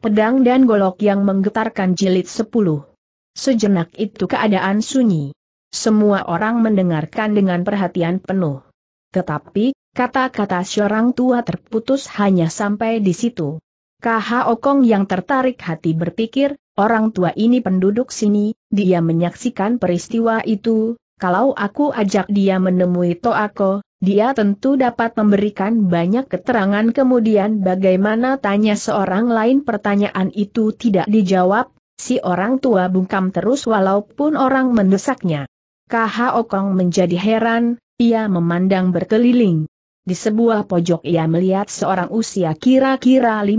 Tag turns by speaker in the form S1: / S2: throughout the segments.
S1: pedang dan golok yang menggetarkan jilid sepuluh. Sejenak itu keadaan sunyi. Semua orang mendengarkan dengan perhatian penuh. Tetapi, kata-kata seorang tua terputus hanya sampai di situ. KH Okong yang tertarik hati berpikir, orang tua ini penduduk sini, dia menyaksikan peristiwa itu, kalau aku ajak dia menemui Toako, dia tentu dapat memberikan banyak keterangan kemudian bagaimana tanya seorang lain pertanyaan itu tidak dijawab, si orang tua bungkam terus walaupun orang mendesaknya. KH Okong menjadi heran, ia memandang berkeliling. Di sebuah pojok ia melihat seorang usia kira-kira 50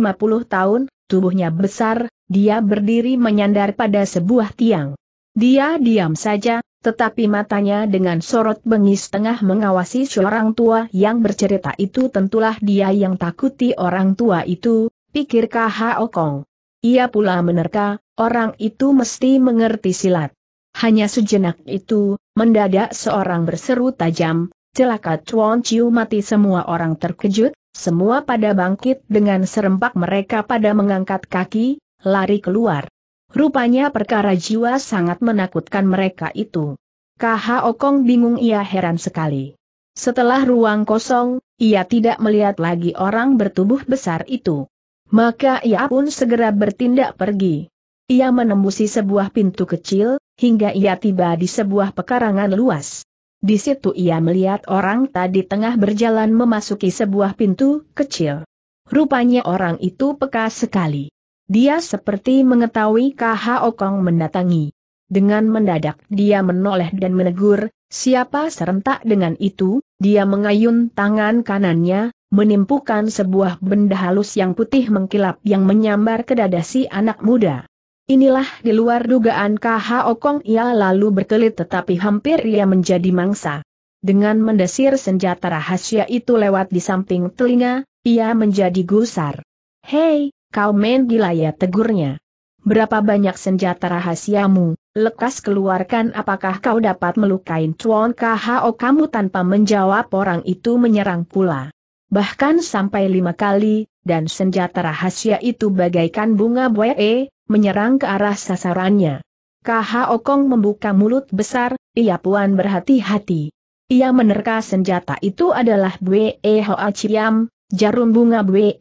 S1: tahun, tubuhnya besar, dia berdiri menyandar pada sebuah tiang. Dia diam saja, tetapi matanya dengan sorot bengis tengah mengawasi seorang tua yang bercerita itu tentulah dia yang takuti orang tua itu, pikir KH Okong. Ia pula menerka, orang itu mesti mengerti silat. Hanya sejenak itu, mendadak seorang berseru tajam, celaka Chuan Chiu mati semua orang terkejut, semua pada bangkit dengan serempak mereka pada mengangkat kaki, lari keluar. Rupanya perkara jiwa sangat menakutkan mereka itu. KH Okong bingung ia heran sekali. Setelah ruang kosong, ia tidak melihat lagi orang bertubuh besar itu. Maka ia pun segera bertindak pergi. Ia menembusi sebuah pintu kecil, hingga ia tiba di sebuah pekarangan luas. Di situ ia melihat orang tadi tengah berjalan memasuki sebuah pintu kecil. Rupanya orang itu peka sekali. Dia seperti mengetahui KH Okong mendatangi. Dengan mendadak dia menoleh dan menegur, siapa serentak dengan itu, dia mengayun tangan kanannya, menimpukan sebuah benda halus yang putih mengkilap yang menyambar ke dada si anak muda. Inilah di luar dugaan KH Okong. ia lalu berkelit tetapi hampir ia menjadi mangsa. Dengan mendesir senjata rahasia itu lewat di samping telinga, ia menjadi gusar. Hei, Kau main gila ya tegurnya. Berapa banyak senjata rahasiamu, lekas keluarkan apakah kau dapat melukai Chuan KHO kamu tanpa menjawab orang itu menyerang pula. Bahkan sampai lima kali, dan senjata rahasia itu bagaikan bunga buee, menyerang ke arah sasarannya. Kaha Kong membuka mulut besar, ia puan berhati-hati. Ia menerka senjata itu adalah Bwe Hoa Chiam, jarum bunga Bwe.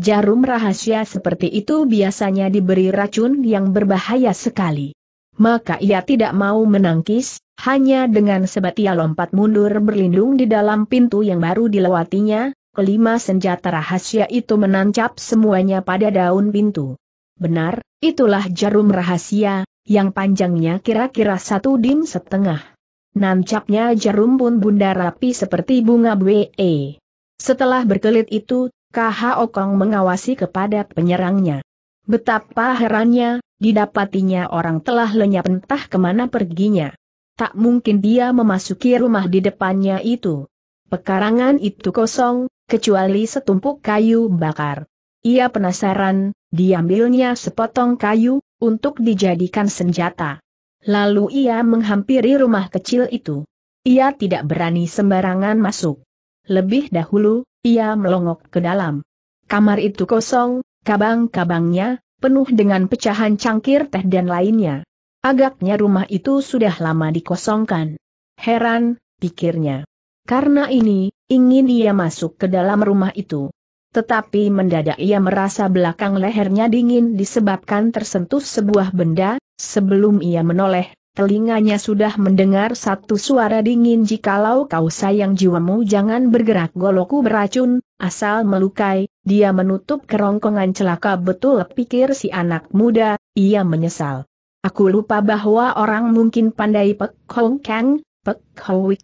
S1: Jarum rahasia seperti itu biasanya diberi racun yang berbahaya sekali. Maka ia tidak mau menangkis, hanya dengan ia lompat mundur berlindung di dalam pintu yang baru dilewatinya, kelima senjata rahasia itu menancap semuanya pada daun pintu. Benar, itulah jarum rahasia, yang panjangnya kira-kira satu dim setengah. Nancapnya jarum pun bunda rapi seperti bunga BE. Setelah berkelit itu, KH Okong mengawasi kepada penyerangnya. Betapa herannya, didapatinya orang telah lenyap entah kemana perginya. Tak mungkin dia memasuki rumah di depannya itu. Pekarangan itu kosong, kecuali setumpuk kayu bakar. Ia penasaran, diambilnya sepotong kayu, untuk dijadikan senjata. Lalu ia menghampiri rumah kecil itu. Ia tidak berani sembarangan masuk. Lebih dahulu, ia melongok ke dalam. Kamar itu kosong, kabang-kabangnya, penuh dengan pecahan cangkir teh dan lainnya. Agaknya rumah itu sudah lama dikosongkan. Heran, pikirnya. Karena ini, ingin ia masuk ke dalam rumah itu. Tetapi mendadak ia merasa belakang lehernya dingin disebabkan tersentuh sebuah benda, sebelum ia menoleh, telinganya sudah mendengar satu suara dingin jikalau kau sayang jiwamu jangan bergerak Goloku beracun, asal melukai, dia menutup kerongkongan celaka betul pikir si anak muda, ia menyesal. Aku lupa bahwa orang mungkin pandai Pek Hong Kang, Pek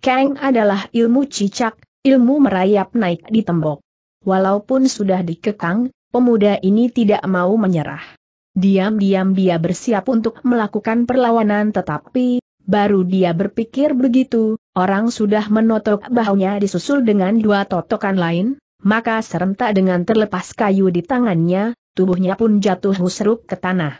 S1: Kang adalah ilmu cicak, ilmu merayap naik di tembok. Walaupun sudah dikekang, pemuda ini tidak mau menyerah. Diam-diam dia bersiap untuk melakukan perlawanan tetapi, baru dia berpikir begitu, orang sudah menotok bahunya disusul dengan dua totokan lain, maka serentak dengan terlepas kayu di tangannya, tubuhnya pun jatuh husruk ke tanah.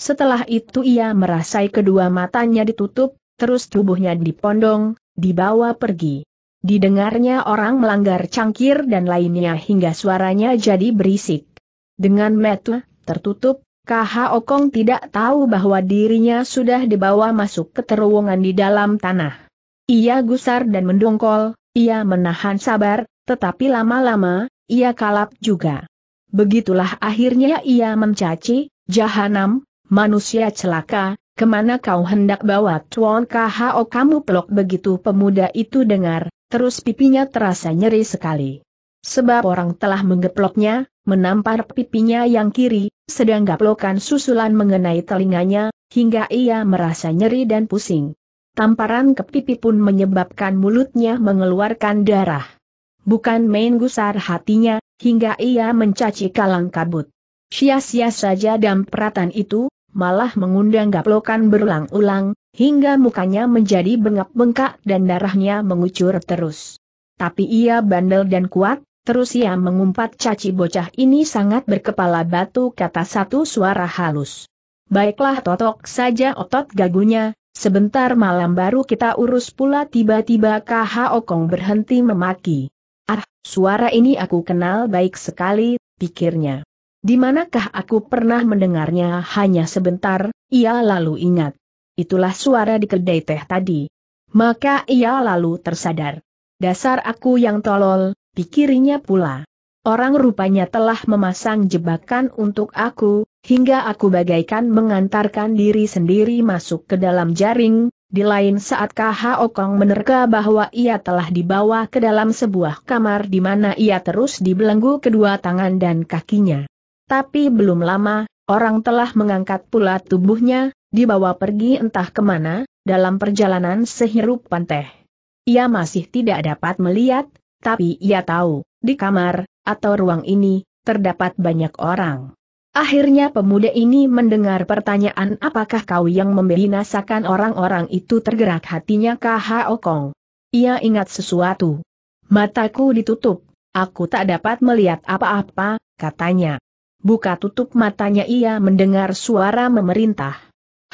S1: Setelah itu ia merasai kedua matanya ditutup, terus tubuhnya dipondong, dibawa pergi. Didengarnya orang melanggar cangkir dan lainnya hingga suaranya jadi berisik. Dengan metu tertutup, KH Okong tidak tahu bahwa dirinya sudah dibawa masuk ke terowongan di dalam tanah. Ia gusar dan mendongkol, ia menahan sabar, tetapi lama-lama, ia kalap juga. Begitulah akhirnya ia mencaci, jahanam, manusia celaka, kemana kau hendak bawa Tuan Kaha kamu pelok begitu pemuda itu dengar, terus pipinya terasa nyeri sekali. Sebab orang telah menggeploknya, menampar pipinya yang kiri, sedang gaplokan susulan mengenai telinganya, hingga ia merasa nyeri dan pusing. Tamparan ke pipi pun menyebabkan mulutnya mengeluarkan darah. Bukan main gusar hatinya, hingga ia mencaci kalang kabut. Sia-sia saja dampratan itu, malah mengundang gaplokan berulang-ulang, hingga mukanya menjadi bengap bengkak dan darahnya mengucur terus. Tapi ia bandel dan kuat, Terus ia mengumpat caci bocah ini sangat berkepala batu kata satu suara halus. Baiklah totok saja otot gagunya, sebentar malam baru kita urus pula tiba-tiba KH Okong berhenti memaki. Ah, suara ini aku kenal baik sekali, pikirnya. Di manakah aku pernah mendengarnya hanya sebentar, ia lalu ingat. Itulah suara di kedai teh tadi. Maka ia lalu tersadar. Dasar aku yang tolol, pikirinya pula. Orang rupanya telah memasang jebakan untuk aku, hingga aku bagaikan mengantarkan diri sendiri masuk ke dalam jaring, di lain saat KH Okong menerka bahwa ia telah dibawa ke dalam sebuah kamar di mana ia terus dibelenggu kedua tangan dan kakinya. Tapi belum lama, orang telah mengangkat pula tubuhnya, dibawa pergi entah kemana, dalam perjalanan sehirup panteh. Ia masih tidak dapat melihat, tapi ia tahu, di kamar, atau ruang ini, terdapat banyak orang. Akhirnya pemuda ini mendengar pertanyaan apakah kau yang membinasakan orang-orang itu tergerak hatinya KH Kong. Ia ingat sesuatu. Mataku ditutup, aku tak dapat melihat apa-apa, katanya. Buka tutup matanya ia mendengar suara memerintah.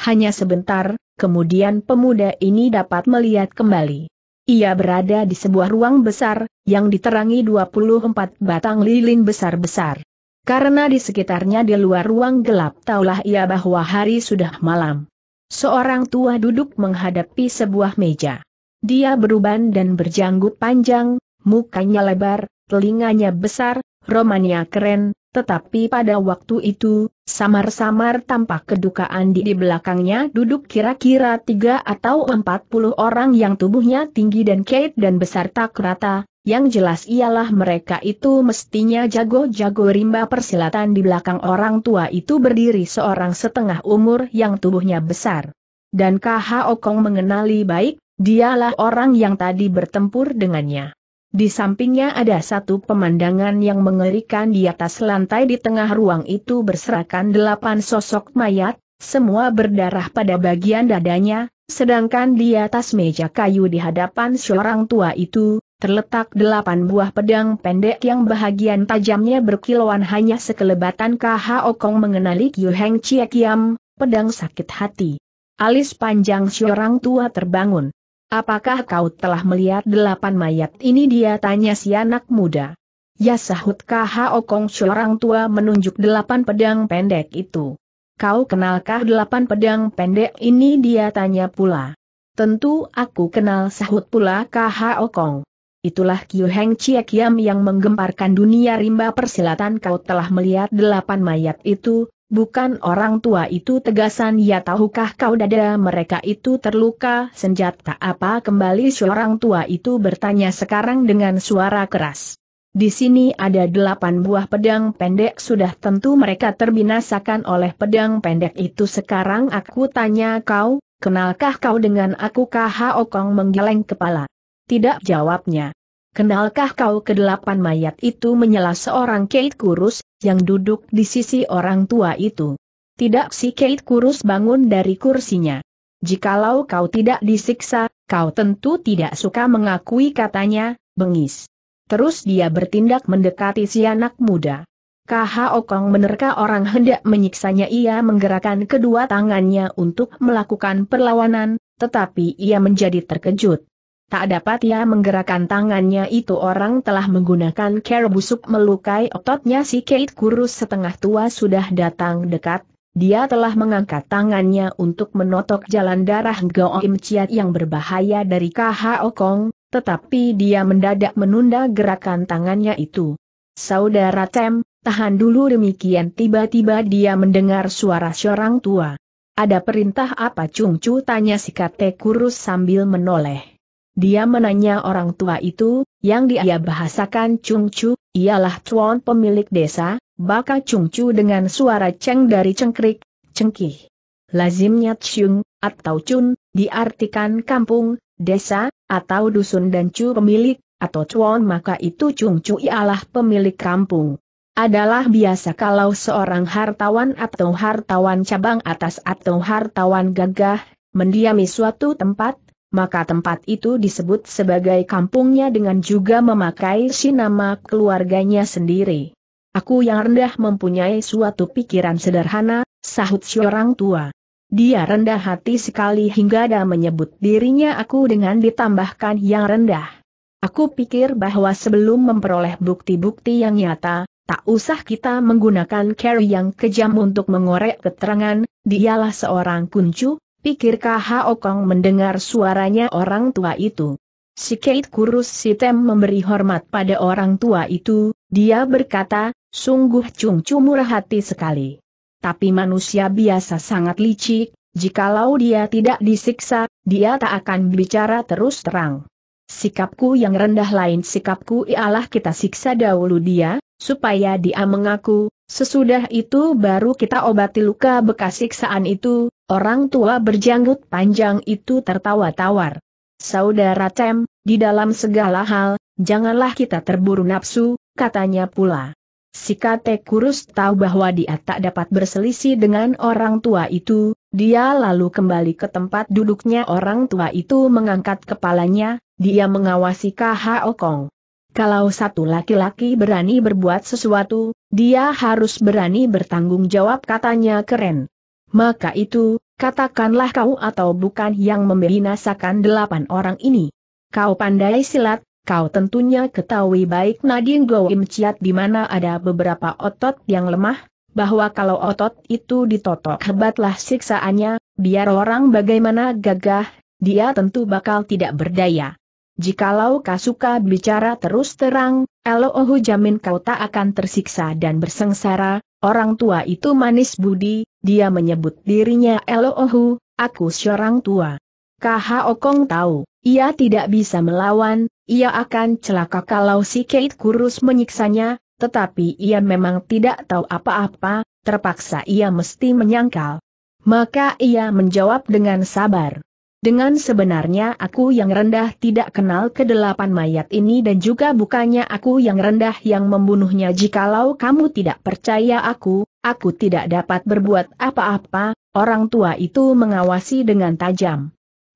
S1: Hanya sebentar, kemudian pemuda ini dapat melihat kembali. Ia berada di sebuah ruang besar, yang diterangi 24 batang lilin besar-besar. Karena di sekitarnya di luar ruang gelap taulah ia bahwa hari sudah malam. Seorang tua duduk menghadapi sebuah meja. Dia beruban dan berjanggut panjang, mukanya lebar, telinganya besar, romannya keren, tetapi pada waktu itu, samar-samar tampak kedukaan di, di belakangnya duduk kira-kira tiga atau empat puluh orang yang tubuhnya tinggi dan kait dan besar tak rata, yang jelas ialah mereka itu mestinya jago-jago rimba persilatan di belakang orang tua itu berdiri seorang setengah umur yang tubuhnya besar. Dan KH Okong mengenali baik, dialah orang yang tadi bertempur dengannya. Di sampingnya ada satu pemandangan yang mengerikan di atas lantai di tengah ruang itu berserakan delapan sosok mayat, semua berdarah pada bagian dadanya, sedangkan di atas meja kayu di hadapan seorang tua itu, terletak delapan buah pedang pendek yang bahagian tajamnya berkilauan hanya sekelebatan KH Okong mengenali Kyu Heng Cie Kiam, pedang sakit hati. Alis panjang seorang tua terbangun. Apakah kau telah melihat delapan mayat ini dia tanya si anak muda. Ya sahut kaha Okong seorang tua menunjuk delapan pedang pendek itu. Kau kenalkah delapan pedang pendek ini dia tanya pula. Tentu aku kenal sahut pula kaha Okong. Itulah Kyu Heng Chia Kiam yang menggemparkan dunia rimba persilatan kau telah melihat delapan mayat itu, Bukan orang tua itu tegasan ya tahukah kau dada mereka itu terluka senjata apa kembali seorang tua itu bertanya sekarang dengan suara keras. Di sini ada delapan buah pedang pendek sudah tentu mereka terbinasakan oleh pedang pendek itu sekarang aku tanya kau, kenalkah kau dengan aku kah Okong menggeleng kepala. Tidak jawabnya. Kenalkah kau kedelapan mayat itu menyela seorang Kate Kurus, yang duduk di sisi orang tua itu? Tidak si Kate Kurus bangun dari kursinya. Jikalau kau tidak disiksa, kau tentu tidak suka mengakui katanya, bengis. Terus dia bertindak mendekati si anak muda. KH Okong menerka orang hendak menyiksanya ia menggerakkan kedua tangannya untuk melakukan perlawanan, tetapi ia menjadi terkejut. Tak dapat ia menggerakkan tangannya itu orang telah menggunakan care busuk melukai ototnya si Kate kurus setengah tua sudah datang dekat, dia telah mengangkat tangannya untuk menotok jalan darah gao Im Chiat yang berbahaya dari KHO Kong, tetapi dia mendadak menunda gerakan tangannya itu. Saudara Tem, tahan dulu demikian tiba-tiba dia mendengar suara seorang tua. Ada perintah apa Cung Cu tanya si Kate kurus sambil menoleh. Dia menanya orang tua itu, yang dia bahasakan Chung Chu ialah tuan pemilik desa, baka Chu dengan suara ceng dari cengkrik, cengkih. Lazimnya Chung atau Chun diartikan kampung, desa, atau dusun dan Chu pemilik, atau tuan maka itu Chung Chu ialah pemilik kampung. Adalah biasa kalau seorang hartawan atau hartawan cabang atas atau hartawan gagah, mendiami suatu tempat, maka tempat itu disebut sebagai kampungnya dengan juga memakai si nama keluarganya sendiri. Aku yang rendah mempunyai suatu pikiran sederhana, sahut si orang tua. Dia rendah hati sekali hingga ada menyebut dirinya aku dengan ditambahkan yang rendah. Aku pikir bahwa sebelum memperoleh bukti-bukti yang nyata, tak usah kita menggunakan cara yang kejam untuk mengorek keterangan, dialah seorang kuncu, pikir Okong mendengar suaranya orang tua itu. Si Kate Kurus Sitem memberi hormat pada orang tua itu, dia berkata, sungguh Chung Chu murah hati sekali. Tapi manusia biasa sangat licik, jikalau dia tidak disiksa, dia tak akan bicara terus terang. Sikapku yang rendah lain sikapku ialah kita siksa dahulu dia, supaya dia mengaku, sesudah itu baru kita obati luka bekas siksaan itu, Orang tua berjanggut panjang itu tertawa tawar. Saudara Tem, di dalam segala hal, janganlah kita terburu nafsu, katanya pula. Si Kate Kurus tahu bahwa dia tak dapat berselisih dengan orang tua itu, dia lalu kembali ke tempat duduknya orang tua itu mengangkat kepalanya, dia mengawasi KHO Kong. Kalau satu laki-laki berani berbuat sesuatu, dia harus berani bertanggung jawab katanya keren maka itu, katakanlah kau atau bukan yang membinasakan delapan orang ini. Kau pandai silat, kau tentunya ketahui baik Nadine Goim Ciat di mana ada beberapa otot yang lemah, bahwa kalau otot itu ditotok hebatlah siksaannya, biar orang bagaimana gagah, dia tentu bakal tidak berdaya. Jikalau kau suka bicara terus terang, Elohu jamin kau tak akan tersiksa dan bersengsara, Orang tua itu manis budi, dia menyebut dirinya Elohu, aku seorang tua. Kaha Okong tahu, ia tidak bisa melawan, ia akan celaka kalau si Kate Kurus menyiksanya, tetapi ia memang tidak tahu apa-apa, terpaksa ia mesti menyangkal. Maka ia menjawab dengan sabar. Dengan sebenarnya aku yang rendah tidak kenal kedelapan mayat ini dan juga bukannya aku yang rendah yang membunuhnya jikalau kamu tidak percaya aku, aku tidak dapat berbuat apa-apa, orang tua itu mengawasi dengan tajam.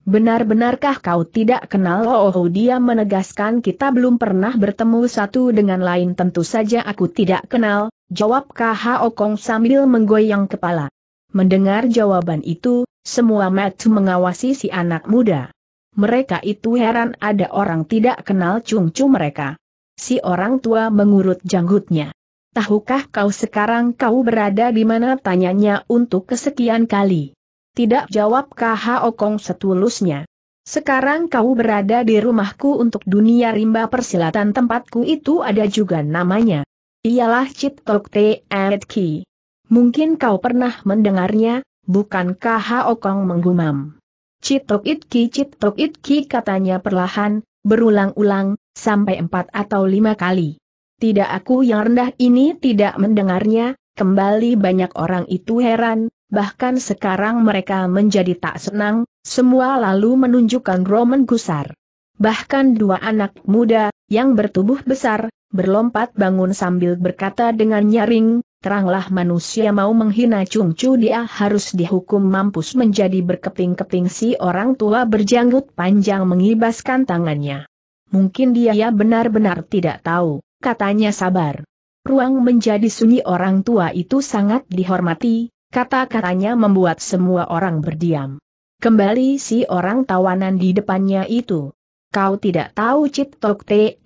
S1: Benar-benarkah kau tidak kenal oh, dia menegaskan kita belum pernah bertemu satu dengan lain tentu saja aku tidak kenal, jawab KH Okong sambil menggoyang kepala. Mendengar jawaban itu, semua mata mengawasi si anak muda. Mereka itu heran ada orang tidak kenal cungcu mereka. Si orang tua mengurut janggutnya. Tahukah kau sekarang kau berada di mana tanyanya untuk kesekian kali? Tidak jawab KH Okong setulusnya. Sekarang kau berada di rumahku untuk dunia rimba persilatan tempatku itu ada juga namanya. Ialah Chit Tok Te Ki. Mungkin kau pernah mendengarnya, bukankah Haokong menggumam? Citok itki citok itki katanya perlahan, berulang-ulang, sampai empat atau lima kali. Tidak aku yang rendah ini tidak mendengarnya, kembali banyak orang itu heran, bahkan sekarang mereka menjadi tak senang, semua lalu menunjukkan Roman Gusar. Bahkan dua anak muda, yang bertubuh besar, berlompat bangun sambil berkata dengan nyaring, teranglah manusia mau menghina Cu dia harus dihukum mampus menjadi berkeping-keping si orang tua berjanggut panjang mengibaskan tangannya. Mungkin dia ya benar-benar tidak tahu, katanya sabar. Ruang menjadi sunyi orang tua itu sangat dihormati, kata-katanya membuat semua orang berdiam. Kembali si orang tawanan di depannya itu. Kau tidak tahu Cip Tok Te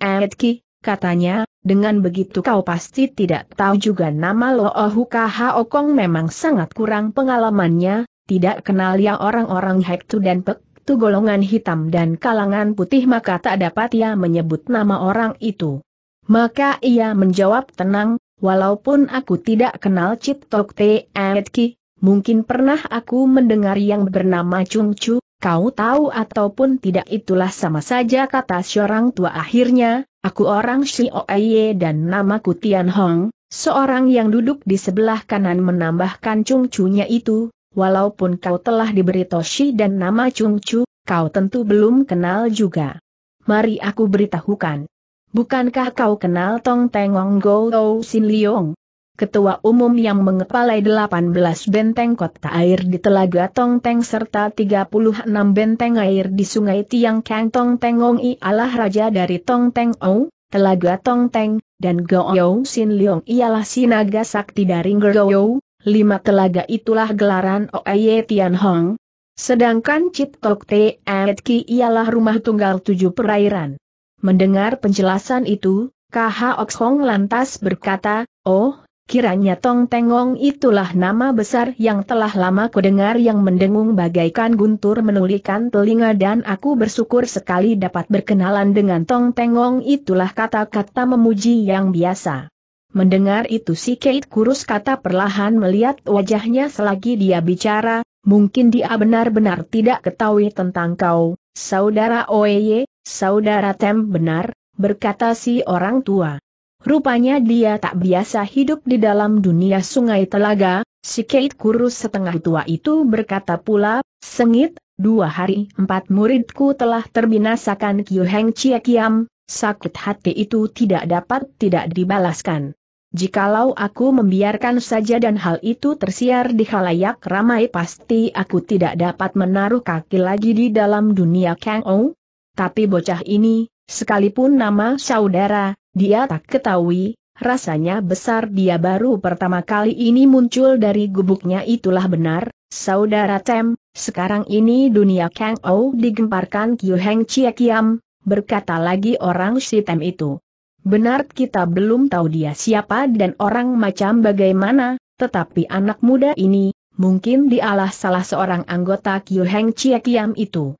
S1: katanya, dengan begitu kau pasti tidak tahu juga nama Lo Huka Okong memang sangat kurang pengalamannya, tidak kenal ya orang-orang Hektu dan Pek tu golongan hitam dan kalangan putih maka tak dapat ia menyebut nama orang itu. Maka ia menjawab tenang, walaupun aku tidak kenal Tok Ciptok e Ki, mungkin pernah aku mendengar yang bernama Chung Chu, Kau tahu ataupun tidak itulah sama saja kata seorang tua akhirnya, aku orang Shioye dan namaku Tian Hong, seorang yang duduk di sebelah kanan menambahkan Chung cungcunya itu, walaupun kau telah diberi Toshi dan nama Chung Chu, kau tentu belum kenal juga. Mari aku beritahukan. Bukankah kau kenal Tong Tengong Go Tau Sin Liong? ketua umum yang mengepalai 18 benteng kota air di Telaga Tongteng serta 36 benteng air di Sungai Tiang Kang Tongteng Ong raja dari Tongteng Ong, Telaga Tongteng, dan Goyou Sin Leong ialah sinaga sakti dari Goyou, lima telaga itulah gelaran Oye Tian Hong. Sedangkan Chit Tok Te Ki ialah rumah tunggal tujuh perairan. Mendengar penjelasan itu, KH Oksong lantas berkata, Oh, Kiranya Tong Tengong itulah nama besar yang telah lama kudengar yang mendengung bagaikan guntur menulikan telinga dan aku bersyukur sekali dapat berkenalan dengan Tong Tengong itulah kata-kata memuji yang biasa. Mendengar itu si Kate kurus kata perlahan melihat wajahnya selagi dia bicara, mungkin dia benar-benar tidak ketahui tentang kau, saudara Oye saudara Tem benar, berkata si orang tua. Rupanya dia tak biasa hidup di dalam dunia sungai telaga, si Kate kurus setengah tua itu berkata pula, Sengit, dua hari empat muridku telah terbinasakan Kyu Heng Chie Kiam, sakit hati itu tidak dapat tidak dibalaskan. Jikalau aku membiarkan saja dan hal itu tersiar di halayak ramai pasti aku tidak dapat menaruh kaki lagi di dalam dunia Kang Ou. Tapi bocah ini, sekalipun nama saudara, dia tak ketahui, rasanya besar dia baru pertama kali ini muncul dari gubuknya itulah benar, Saudara Tem, sekarang ini dunia Kang Ou digemparkan Kyu Heng Kiam, berkata lagi orang si Tem itu. Benar kita belum tahu dia siapa dan orang macam bagaimana, tetapi anak muda ini, mungkin dialah salah seorang anggota Kyu Heng Kiam itu.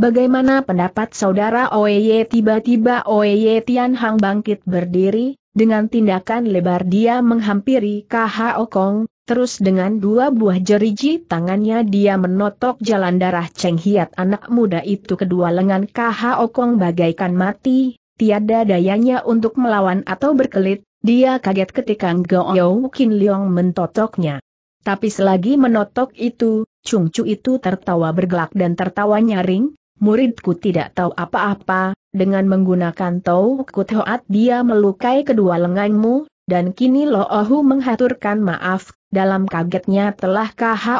S1: Bagaimana pendapat saudara Oeye tiba-tiba Tian Hang bangkit berdiri, dengan tindakan lebar dia menghampiri KH Kong, terus dengan dua buah jeriji tangannya dia menotok jalan darah Cheng Hiat anak muda itu kedua lengan KH Kong bagaikan mati, tiada dayanya untuk melawan atau berkelit, dia kaget ketika Ngao Kin Leong mentotoknya. Tapi selagi menotok itu, Chung Chu itu tertawa bergelak dan tertawa nyaring, muridku tidak tahu apa-apa, dengan menggunakan tau kuthoat dia melukai kedua lenganmu, dan kini Lo Ohu menghaturkan maaf, dalam kagetnya telah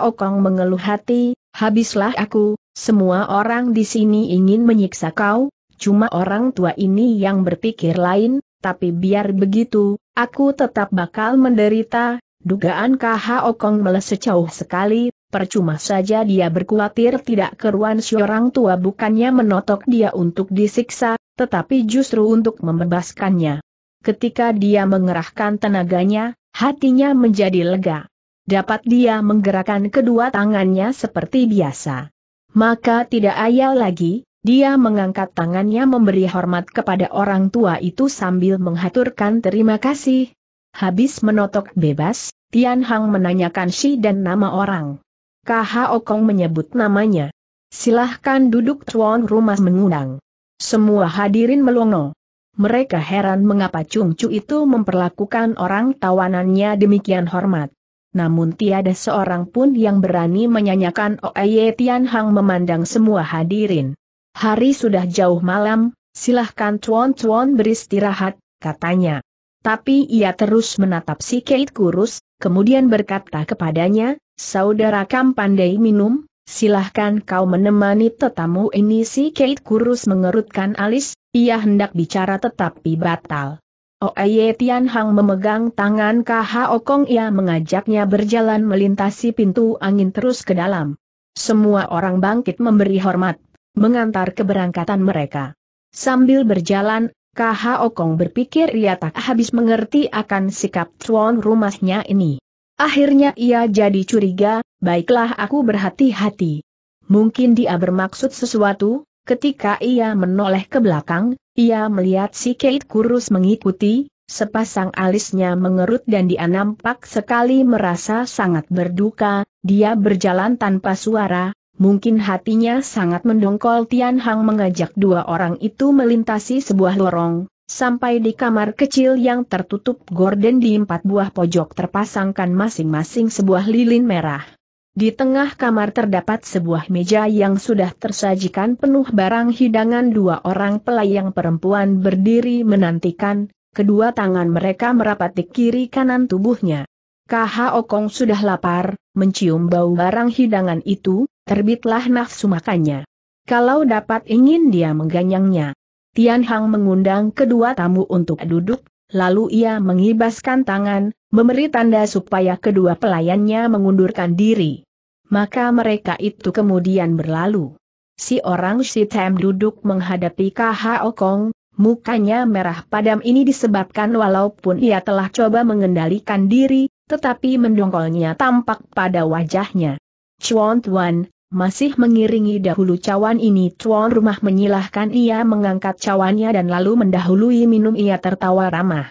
S1: O Kong mengeluh hati, habislah aku, semua orang di sini ingin menyiksa kau, cuma orang tua ini yang berpikir lain, tapi biar begitu, aku tetap bakal menderita, dugaan O Kong meleset jauh sekali, Percuma saja dia berkhawatir tidak keruan seorang tua bukannya menotok dia untuk disiksa, tetapi justru untuk membebaskannya. Ketika dia mengerahkan tenaganya, hatinya menjadi lega. Dapat dia menggerakkan kedua tangannya seperti biasa. Maka tidak ayal lagi, dia mengangkat tangannya memberi hormat kepada orang tua itu sambil menghaturkan terima kasih. Habis menotok bebas, Tian Hang menanyakan si dan nama orang. KH Okong menyebut namanya. Silahkan duduk tuan rumah mengundang. Semua hadirin melongo. Mereka heran mengapa Chung Chu itu memperlakukan orang tawanannya demikian hormat. Namun tiada seorang pun yang berani menyanyikan. Oeye Tian Hang memandang semua hadirin. Hari sudah jauh malam, silahkan tuan-tuan beristirahat, katanya. Tapi ia terus menatap si Kate kurus, kemudian berkata kepadanya, Saudara Kam pandai minum, silahkan kau menemani tetamu ini si Kate kurus mengerutkan alis, ia hendak bicara tetapi batal. Oeye Tian Hang memegang tangan KH Okong ia mengajaknya berjalan melintasi pintu angin terus ke dalam. Semua orang bangkit memberi hormat, mengantar keberangkatan mereka. Sambil berjalan, KH Okong berpikir ia tak habis mengerti akan sikap tuan rumahnya ini. Akhirnya ia jadi curiga, baiklah aku berhati-hati. Mungkin dia bermaksud sesuatu, ketika ia menoleh ke belakang, ia melihat si Kate kurus mengikuti, sepasang alisnya mengerut dan dia nampak sekali merasa sangat berduka, dia berjalan tanpa suara, mungkin hatinya sangat mendongkol Tian Hang mengajak dua orang itu melintasi sebuah lorong, Sampai di kamar kecil yang tertutup gorden di empat buah pojok terpasangkan masing-masing sebuah lilin merah. Di tengah kamar terdapat sebuah meja yang sudah tersajikan penuh barang hidangan dua orang pelayang perempuan berdiri menantikan, kedua tangan mereka merapat di kiri kanan tubuhnya. KH Okong sudah lapar, mencium bau barang hidangan itu, terbitlah nafsu makannya. Kalau dapat ingin dia mengganyangnya. Tian Hang mengundang kedua tamu untuk duduk, lalu ia mengibaskan tangan, memberi tanda supaya kedua pelayannya mengundurkan diri. Maka mereka itu kemudian berlalu. Si orang si Sitem duduk menghadapi Khaokong, Okong, mukanya merah padam ini disebabkan walaupun ia telah coba mengendalikan diri, tetapi mendongkolnya tampak pada wajahnya. Chuan Tuan, masih mengiringi dahulu cawan ini tuan rumah menyilahkan ia mengangkat cawannya dan lalu mendahului minum ia tertawa ramah.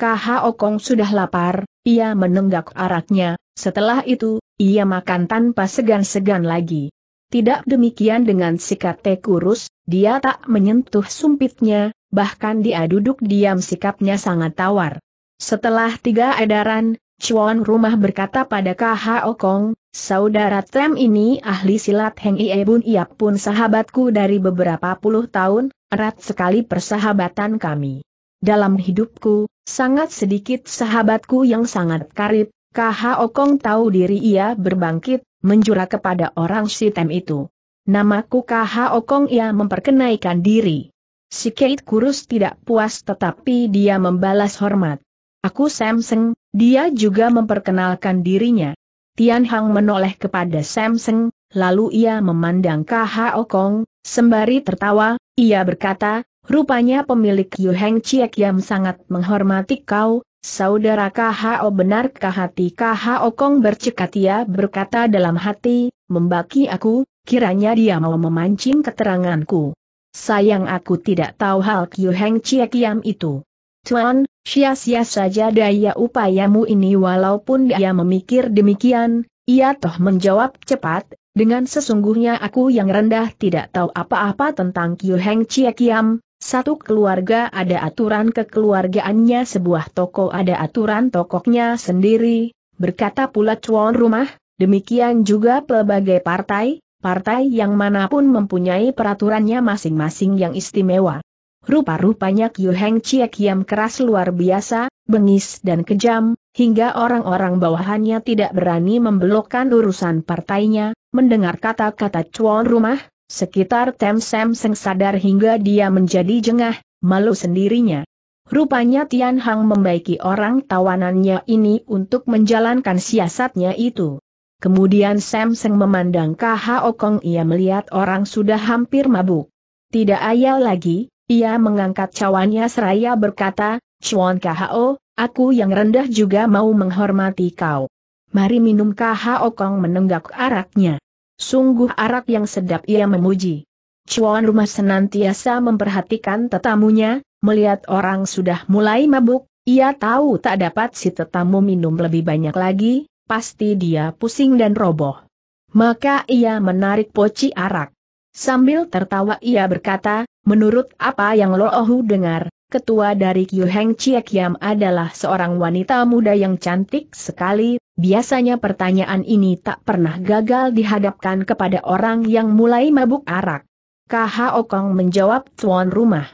S1: Kaha Okong sudah lapar, ia menenggak araknya, setelah itu, ia makan tanpa segan-segan lagi. Tidak demikian dengan sikat teh kurus, dia tak menyentuh sumpitnya, bahkan dia duduk diam sikapnya sangat tawar. Setelah tiga edaran, Chuan Rumah berkata pada KH Okong, saudara Tem ini ahli silat Heng Ie Bun ia pun sahabatku dari beberapa puluh tahun, erat sekali persahabatan kami. Dalam hidupku, sangat sedikit sahabatku yang sangat karib, KH Okong tahu diri ia berbangkit, menjura kepada orang si Tem itu. Namaku KH Okong ia memperkenaikan diri. Si Kate Kurus tidak puas tetapi dia membalas hormat. Aku Samsung, dia juga memperkenalkan dirinya. Tian Hang menoleh kepada Samsung, lalu ia memandang KHO Kong, sembari tertawa, ia berkata, rupanya pemilik Yu Heng Chiek Yam sangat menghormati kau, Saudara KHO benarkah hati KHO Kong bercekat ia berkata dalam hati, membaki aku, kiranya dia mau memancing keteranganku. Sayang aku tidak tahu hal Yu Heng Chiek Yam itu. Tuan, sia-sia saja daya upayamu ini walaupun dia memikir demikian, ia toh menjawab cepat, dengan sesungguhnya aku yang rendah tidak tahu apa-apa tentang Kyu Heng Chie Kiam, satu keluarga ada aturan kekeluargaannya sebuah toko ada aturan tokoknya sendiri, berkata pula tuan rumah, demikian juga pelbagai partai, partai yang manapun mempunyai peraturannya masing-masing yang istimewa. Rupa-rupanya Qiu Heng Chie Kiam keras luar biasa, bengis dan kejam, hingga orang-orang bawahannya tidak berani membelokkan urusan partainya, mendengar kata-kata cuan rumah, sekitar Tem Sem Seng sadar hingga dia menjadi jengah, malu sendirinya. Rupanya Tian Hang membaiki orang tawanannya ini untuk menjalankan siasatnya itu. Kemudian Sam Seng memandang K.H. Okong ia melihat orang sudah hampir mabuk. Tidak ayal lagi, ia mengangkat cawannya seraya berkata, Chuan KHO, aku yang rendah juga mau menghormati kau. Mari minum KHO Kong menenggak araknya. Sungguh arak yang sedap ia memuji. Chuan rumah senantiasa memperhatikan tetamunya, melihat orang sudah mulai mabuk, ia tahu tak dapat si tetamu minum lebih banyak lagi, pasti dia pusing dan roboh. Maka ia menarik poci arak. Sambil tertawa ia berkata, menurut apa yang Lo Ohu dengar, ketua dari Kyuheng Kiam adalah seorang wanita muda yang cantik sekali, biasanya pertanyaan ini tak pernah gagal dihadapkan kepada orang yang mulai mabuk arak. KH Okong menjawab tuan rumah.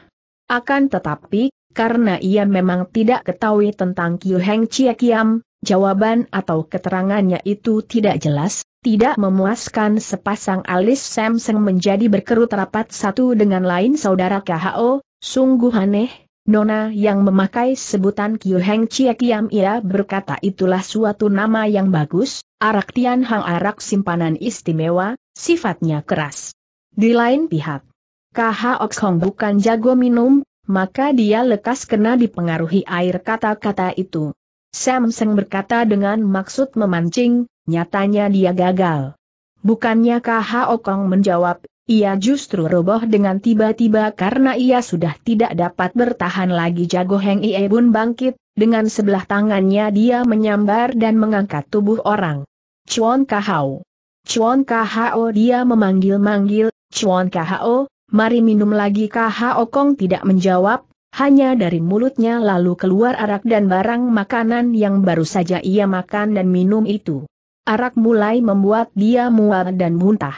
S1: Akan tetapi, karena ia memang tidak ketahui tentang Kyuheng Kiam, jawaban atau keterangannya itu tidak jelas, tidak memuaskan sepasang alis Samsung menjadi berkerut rapat satu dengan lain saudara KHO, sungguh aneh, Nona yang memakai sebutan Kyu Heng Kiam Ia berkata itulah suatu nama yang bagus, arak Tian Hang arak simpanan istimewa, sifatnya keras. Di lain pihak, KHO Hong bukan jago minum, maka dia lekas kena dipengaruhi air kata-kata itu. Samsung berkata dengan maksud memancing, nyatanya dia gagal. Bukannya KH Okong menjawab, ia justru roboh dengan tiba-tiba karena ia sudah tidak dapat bertahan lagi jago Heng Ie Bun bangkit, dengan sebelah tangannya dia menyambar dan mengangkat tubuh orang. Chuan Kahao. Chuan Kahao dia memanggil-manggil, Chuan Kahao, mari minum lagi KH Kong tidak menjawab, hanya dari mulutnya lalu keluar arak dan barang makanan yang baru saja ia makan dan minum itu. Arak mulai membuat dia mual dan muntah.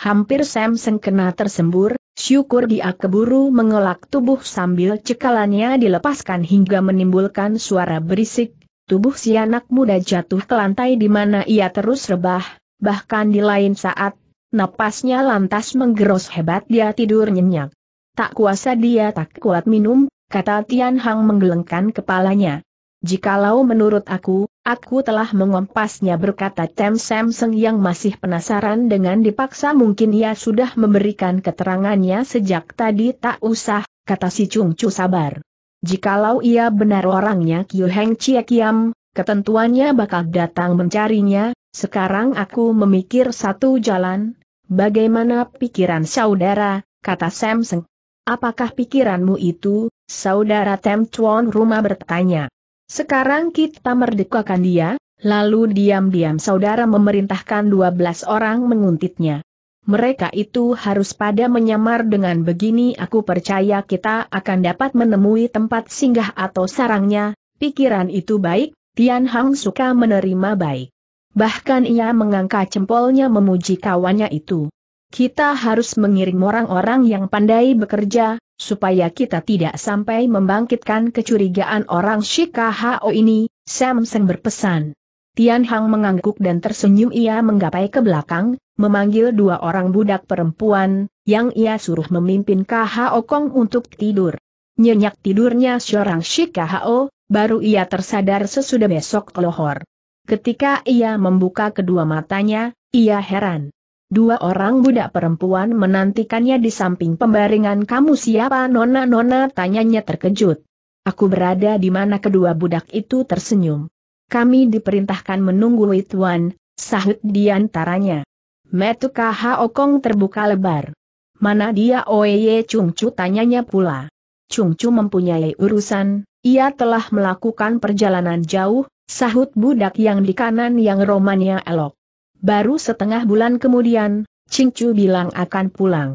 S1: Hampir Sam sengkena tersembur, syukur dia keburu mengelak tubuh sambil cekalannya dilepaskan hingga menimbulkan suara berisik, tubuh si anak muda jatuh ke lantai di mana ia terus rebah, bahkan di lain saat, napasnya lantas menggeros hebat dia tidur nyenyak. Tak kuasa dia tak kuat minum, kata Tian Hang menggelengkan kepalanya. Jikalau menurut aku, Aku telah mengompasnya berkata Tem Samsung yang masih penasaran dengan dipaksa mungkin ia sudah memberikan keterangannya sejak tadi tak usah, kata si Chung Chu sabar. Jikalau ia benar orangnya Kyu Heng Chie Kiam, ketentuannya bakal datang mencarinya, sekarang aku memikir satu jalan, bagaimana pikiran saudara, kata Samsung. Apakah pikiranmu itu, saudara Tem Chuan rumah bertanya. Sekarang kita merdekakan dia, lalu diam-diam saudara memerintahkan 12 orang menguntitnya. Mereka itu harus pada menyamar dengan begini aku percaya kita akan dapat menemui tempat singgah atau sarangnya, pikiran itu baik, Tian Hang suka menerima baik. Bahkan ia mengangkat jempolnya memuji kawannya itu kita harus mengirim orang-orang yang pandai bekerja, supaya kita tidak sampai membangkitkan kecurigaan orang Shikahao ini, Sam seng berpesan. Tian Hang mengangguk dan tersenyum ia menggapai ke belakang, memanggil dua orang budak perempuan, yang ia suruh memimpin Kahao Kong untuk tidur. Nyenyak tidurnya seorang Shikahao, baru ia tersadar sesudah besok kelohor. Ketika ia membuka kedua matanya, ia heran. Dua orang budak perempuan menantikannya di samping pembaringan kamu siapa nona-nona tanyanya terkejut. Aku berada di mana kedua budak itu tersenyum. Kami diperintahkan menunggu Wituan, sahut di antaranya. Metuka Haokong terbuka lebar. Mana dia Oye Chungchu? tanyanya pula. Chungchu mempunyai urusan, ia telah melakukan perjalanan jauh, sahut budak yang di kanan yang romannya elok. Baru setengah bulan kemudian, Cingcu bilang akan pulang.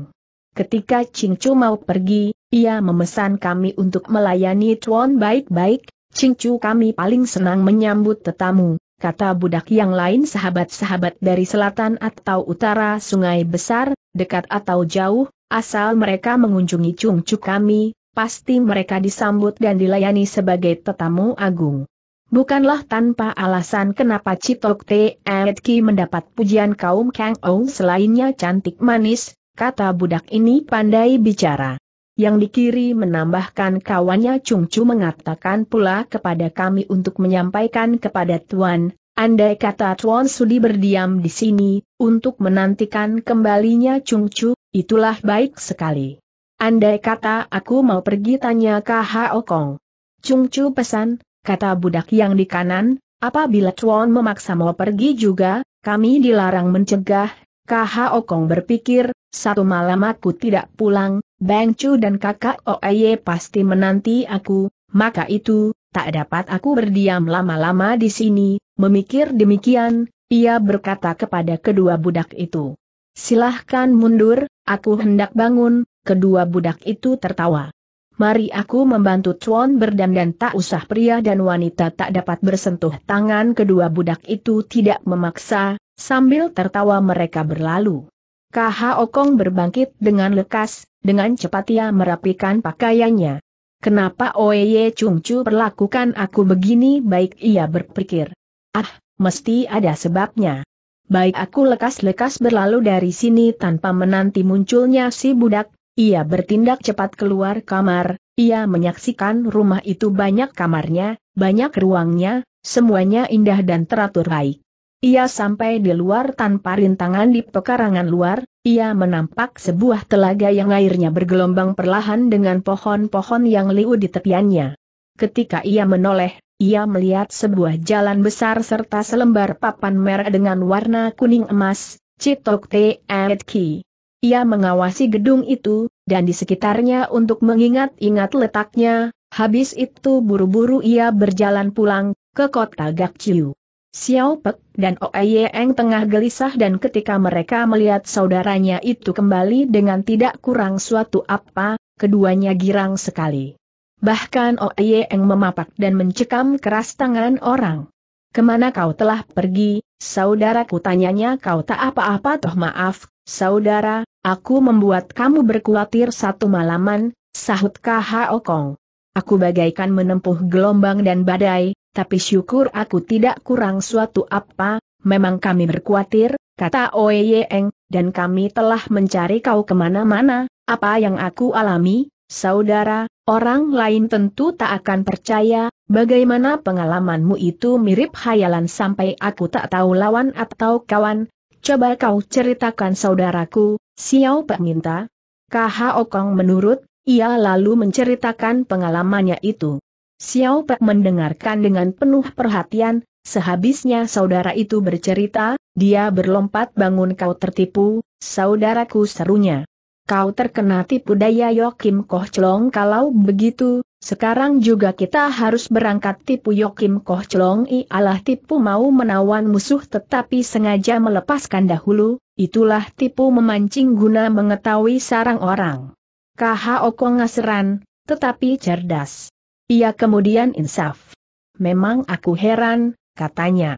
S1: Ketika Cingcu mau pergi, ia memesan kami untuk melayani Tuan baik-baik, Cingcu kami paling senang menyambut tetamu, kata budak yang lain sahabat-sahabat dari selatan atau utara sungai besar, dekat atau jauh, asal mereka mengunjungi Cungcu kami, pasti mereka disambut dan dilayani sebagai tetamu agung. Bukanlah tanpa alasan kenapa Citok Teetki mendapat pujian kaum Kang Ou selainnya cantik manis, kata budak ini pandai bicara. Yang di kiri menambahkan kawannya Chung Chu mengatakan pula kepada kami untuk menyampaikan kepada Tuan, andai kata Tuan Sudi berdiam di sini, untuk menantikan kembalinya Chung Chu, itulah baik sekali. Andai kata aku mau pergi tanya KHO Kong. Chung Chu pesan, kata budak yang di kanan, apabila Chuan memaksa mau pergi juga, kami dilarang mencegah, KH Okong berpikir, satu malam aku tidak pulang, Bang Chu dan kakak Aye pasti menanti aku, maka itu, tak dapat aku berdiam lama-lama di sini, memikir demikian, ia berkata kepada kedua budak itu. Silahkan mundur, aku hendak bangun, kedua budak itu tertawa mari aku membantu Chuan berdandan tak usah pria dan wanita tak dapat bersentuh tangan kedua budak itu tidak memaksa, sambil tertawa mereka berlalu. KH Okong berbangkit dengan lekas, dengan cepat ia merapikan pakaiannya. Kenapa Oye Chung Chu perlakukan aku begini baik ia berpikir. Ah, mesti ada sebabnya. Baik aku lekas-lekas berlalu dari sini tanpa menanti munculnya si budak, ia bertindak cepat keluar kamar, ia menyaksikan rumah itu banyak kamarnya, banyak ruangnya, semuanya indah dan teratur baik. Ia sampai di luar tanpa rintangan di pekarangan luar, ia menampak sebuah telaga yang airnya bergelombang perlahan dengan pohon-pohon yang liu di tepiannya. Ketika ia menoleh, ia melihat sebuah jalan besar serta selembar papan merah dengan warna kuning emas, Citok Ki. Ia mengawasi gedung itu, dan di sekitarnya untuk mengingat-ingat letaknya, habis itu buru-buru ia berjalan pulang, ke kota Gakciu. Xiao Pek dan Oe Yeng tengah gelisah dan ketika mereka melihat saudaranya itu kembali dengan tidak kurang suatu apa, keduanya girang sekali. Bahkan Oe Yeng memapak dan mencekam keras tangan orang. Kemana kau telah pergi, saudaraku tanyanya kau tak apa-apa toh maaf, saudara, aku membuat kamu berkuatir satu malaman, sahut KHO Kong. Aku bagaikan menempuh gelombang dan badai, tapi syukur aku tidak kurang suatu apa, memang kami berkuatir, kata Oeyeng, dan kami telah mencari kau kemana-mana, apa yang aku alami, Saudara, orang lain tentu tak akan percaya, bagaimana pengalamanmu itu mirip hayalan sampai aku tak tahu lawan atau kawan, coba kau ceritakan saudaraku, Xiao Pe minta. KH Okong menurut, ia lalu menceritakan pengalamannya itu. Xiao Pe mendengarkan dengan penuh perhatian, sehabisnya saudara itu bercerita, dia berlompat bangun kau tertipu, saudaraku serunya kau terkena tipu daya Yokim Koh Chelong kalau begitu, sekarang juga kita harus berangkat tipu Yokim Koh Chelong ialah tipu mau menawan musuh tetapi sengaja melepaskan dahulu, itulah tipu memancing guna mengetahui sarang orang. KHO Oko ngaseran, tetapi cerdas. Ia kemudian insaf. Memang aku heran, katanya.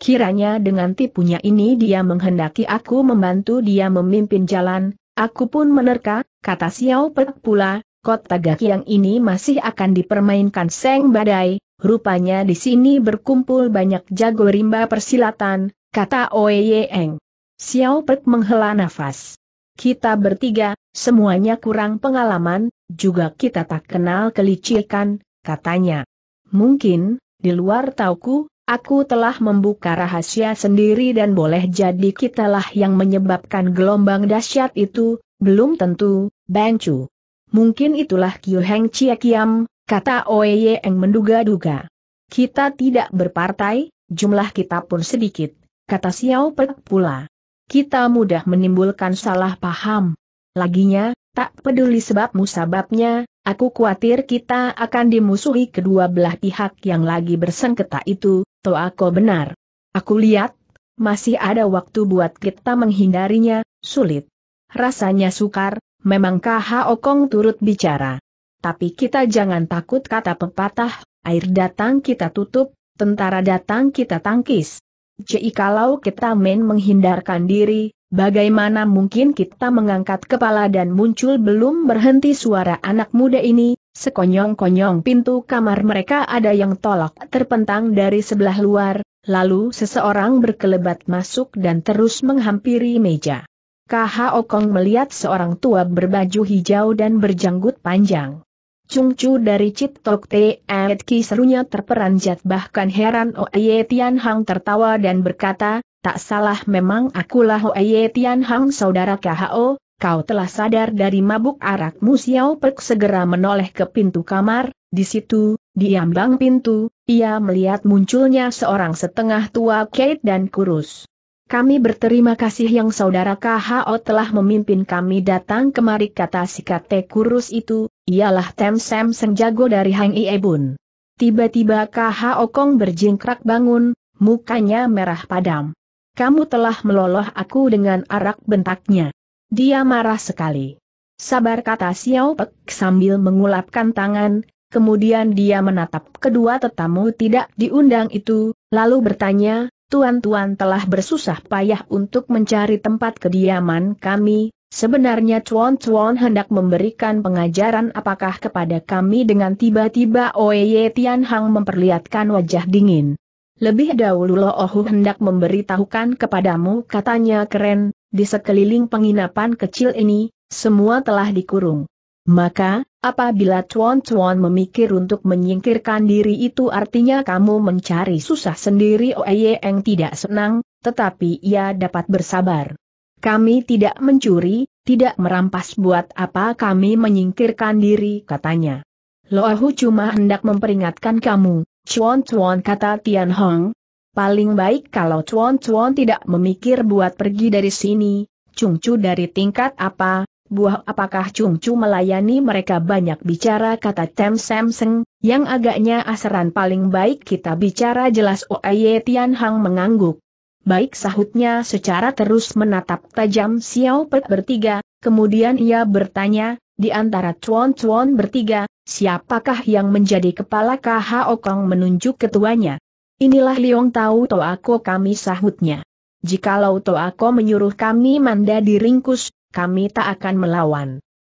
S1: Kiranya dengan tipunya ini dia menghendaki aku membantu dia memimpin jalan, Aku pun menerka, kata Xiao Pek pula, kota yang ini masih akan dipermainkan Seng Badai, rupanya di sini berkumpul banyak jago rimba persilatan, kata Oye Eng. Xiao Pek menghela nafas. Kita bertiga, semuanya kurang pengalaman, juga kita tak kenal kelicikan, katanya. Mungkin, di luar tauku, Aku telah membuka rahasia sendiri dan boleh jadi kitalah yang menyebabkan gelombang dahsyat itu, belum tentu, Bang Chu. Mungkin itulah Kyu Heng Chia Kiam, kata Oye Eng menduga-duga. Kita tidak berpartai, jumlah kita pun sedikit, kata Xiao Pek pula. Kita mudah menimbulkan salah paham. Laginya, tak peduli sebab musababnya, aku khawatir kita akan dimusuhi kedua belah pihak yang lagi bersengketa itu, aku benar. Aku lihat, masih ada waktu buat kita menghindarinya, sulit. Rasanya sukar, memang KH Okong turut bicara. Tapi kita jangan takut kata pepatah, air datang kita tutup, tentara datang kita tangkis. Jika kalau kita main menghindarkan diri, Bagaimana mungkin kita mengangkat kepala dan muncul belum berhenti suara anak muda ini, sekonyong-konyong pintu kamar mereka ada yang tolak terpentang dari sebelah luar, lalu seseorang berkelebat masuk dan terus menghampiri meja. KH Okong melihat seorang tua berbaju hijau dan berjanggut panjang. Cungcu dari Tok Te Ki serunya terperanjat bahkan heran Oye Tian Hang tertawa dan berkata, tak salah memang akulah Ye Tian Hang saudara KHO, kau telah sadar dari mabuk arakmu Xiao Pek segera menoleh ke pintu kamar, di situ, di ambang pintu, ia melihat munculnya seorang setengah tua Kate dan kurus. Kami berterima kasih yang saudara KHO telah memimpin kami datang kemari kata si kate kurus itu, ialah Tem Sam Seng Jago dari Hang Ie Bun. Tiba-tiba KHO Kong berjingkrak bangun, mukanya merah padam kamu telah meloloh aku dengan arak bentaknya. Dia marah sekali. Sabar kata Xiao Pek sambil mengulapkan tangan, kemudian dia menatap kedua tetamu tidak diundang itu, lalu bertanya, Tuan-tuan telah bersusah payah untuk mencari tempat kediaman kami, sebenarnya Chuan-Chuan hendak memberikan pengajaran apakah kepada kami dengan tiba-tiba Oye Tian memperlihatkan wajah dingin. Lebih dahulu Loohu hendak memberitahukan kepadamu katanya keren, di sekeliling penginapan kecil ini, semua telah dikurung. Maka, apabila cuan-cuan memikir untuk menyingkirkan diri itu artinya kamu mencari susah sendiri Oeyeng oh, tidak senang, tetapi ia dapat bersabar. Kami tidak mencuri, tidak merampas buat apa kami menyingkirkan diri katanya. Lo Loahu cuma hendak memperingatkan kamu, Chuan Chuan kata Tian Hong. Paling baik kalau Chuan Chuan tidak memikir buat pergi dari sini, Chu dari tingkat apa, buah apakah Chu melayani mereka banyak bicara kata Tem Samseng, yang agaknya asaran paling baik kita bicara jelas Oye Tian Hang mengangguk. Baik sahutnya secara terus menatap tajam Xiao Pet bertiga, kemudian ia bertanya, di antara cuan-cuan bertiga, siapakah yang menjadi kepala KH Okong menunjuk ketuanya? Inilah Liong tahu Toako kami sahutnya. Jikalau Toako menyuruh kami manda diringkus, kami tak akan melawan.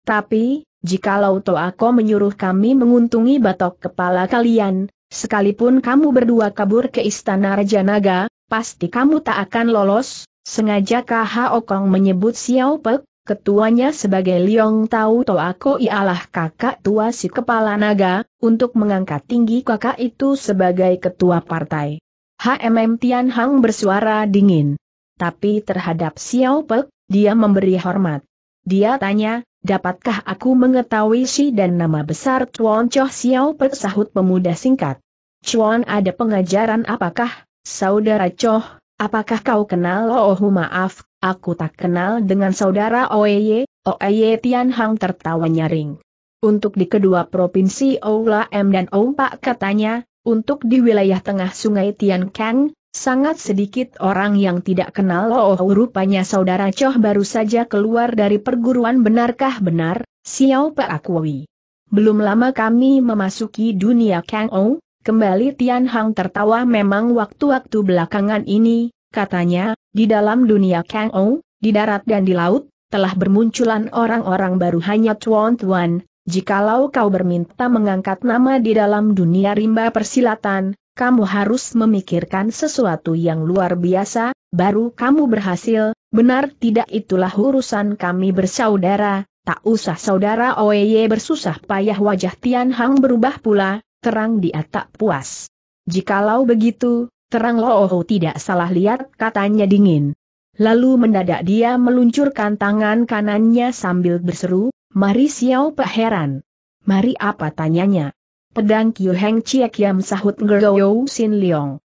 S1: Tapi, jikalau Toako menyuruh kami menguntungi batok kepala kalian, sekalipun kamu berdua kabur ke istana Raja Naga, pasti kamu tak akan lolos, sengaja KH Okong menyebut Xiao Pek, ketuanya sebagai Liong Tau Toako ialah kakak tua si kepala naga, untuk mengangkat tinggi kakak itu sebagai ketua partai. HMM Tian Hang bersuara dingin. Tapi terhadap Xiao Pek, dia memberi hormat. Dia tanya, dapatkah aku mengetahui si dan nama besar Chuan Choh Xiao Pek sahut pemuda singkat. Chuan ada pengajaran apakah, saudara Choh? Apakah kau kenal oh, oh maaf, aku tak kenal dengan saudara Oeye, Oeye Tianhang tertawa nyaring. Untuk di kedua provinsi Oula M dan Oumpak katanya, untuk di wilayah tengah sungai Tian Kang, sangat sedikit orang yang tidak kenal Oh, oh rupanya saudara Choh baru saja keluar dari perguruan benarkah benar, Xiao Pak Akui. Belum lama kami memasuki dunia Kang Ou, Kembali Tian Hang tertawa memang waktu-waktu belakangan ini, katanya, di dalam dunia Kang Ou, di darat dan di laut, telah bermunculan orang-orang baru hanya Chuan Tuan, jikalau kau berminta mengangkat nama di dalam dunia rimba persilatan, kamu harus memikirkan sesuatu yang luar biasa, baru kamu berhasil, benar tidak itulah urusan kami bersaudara, tak usah saudara Oye bersusah payah wajah Tian Hang berubah pula, terang dia tak puas. Jikalau begitu, terang lo oh tidak salah lihat katanya dingin. Lalu mendadak dia meluncurkan tangan kanannya sambil berseru, Mari Xiao Pak heran. Mari apa tanyanya? Pedang Kyu Heng Chiek Yam sahut Ngeryo Sin Leong.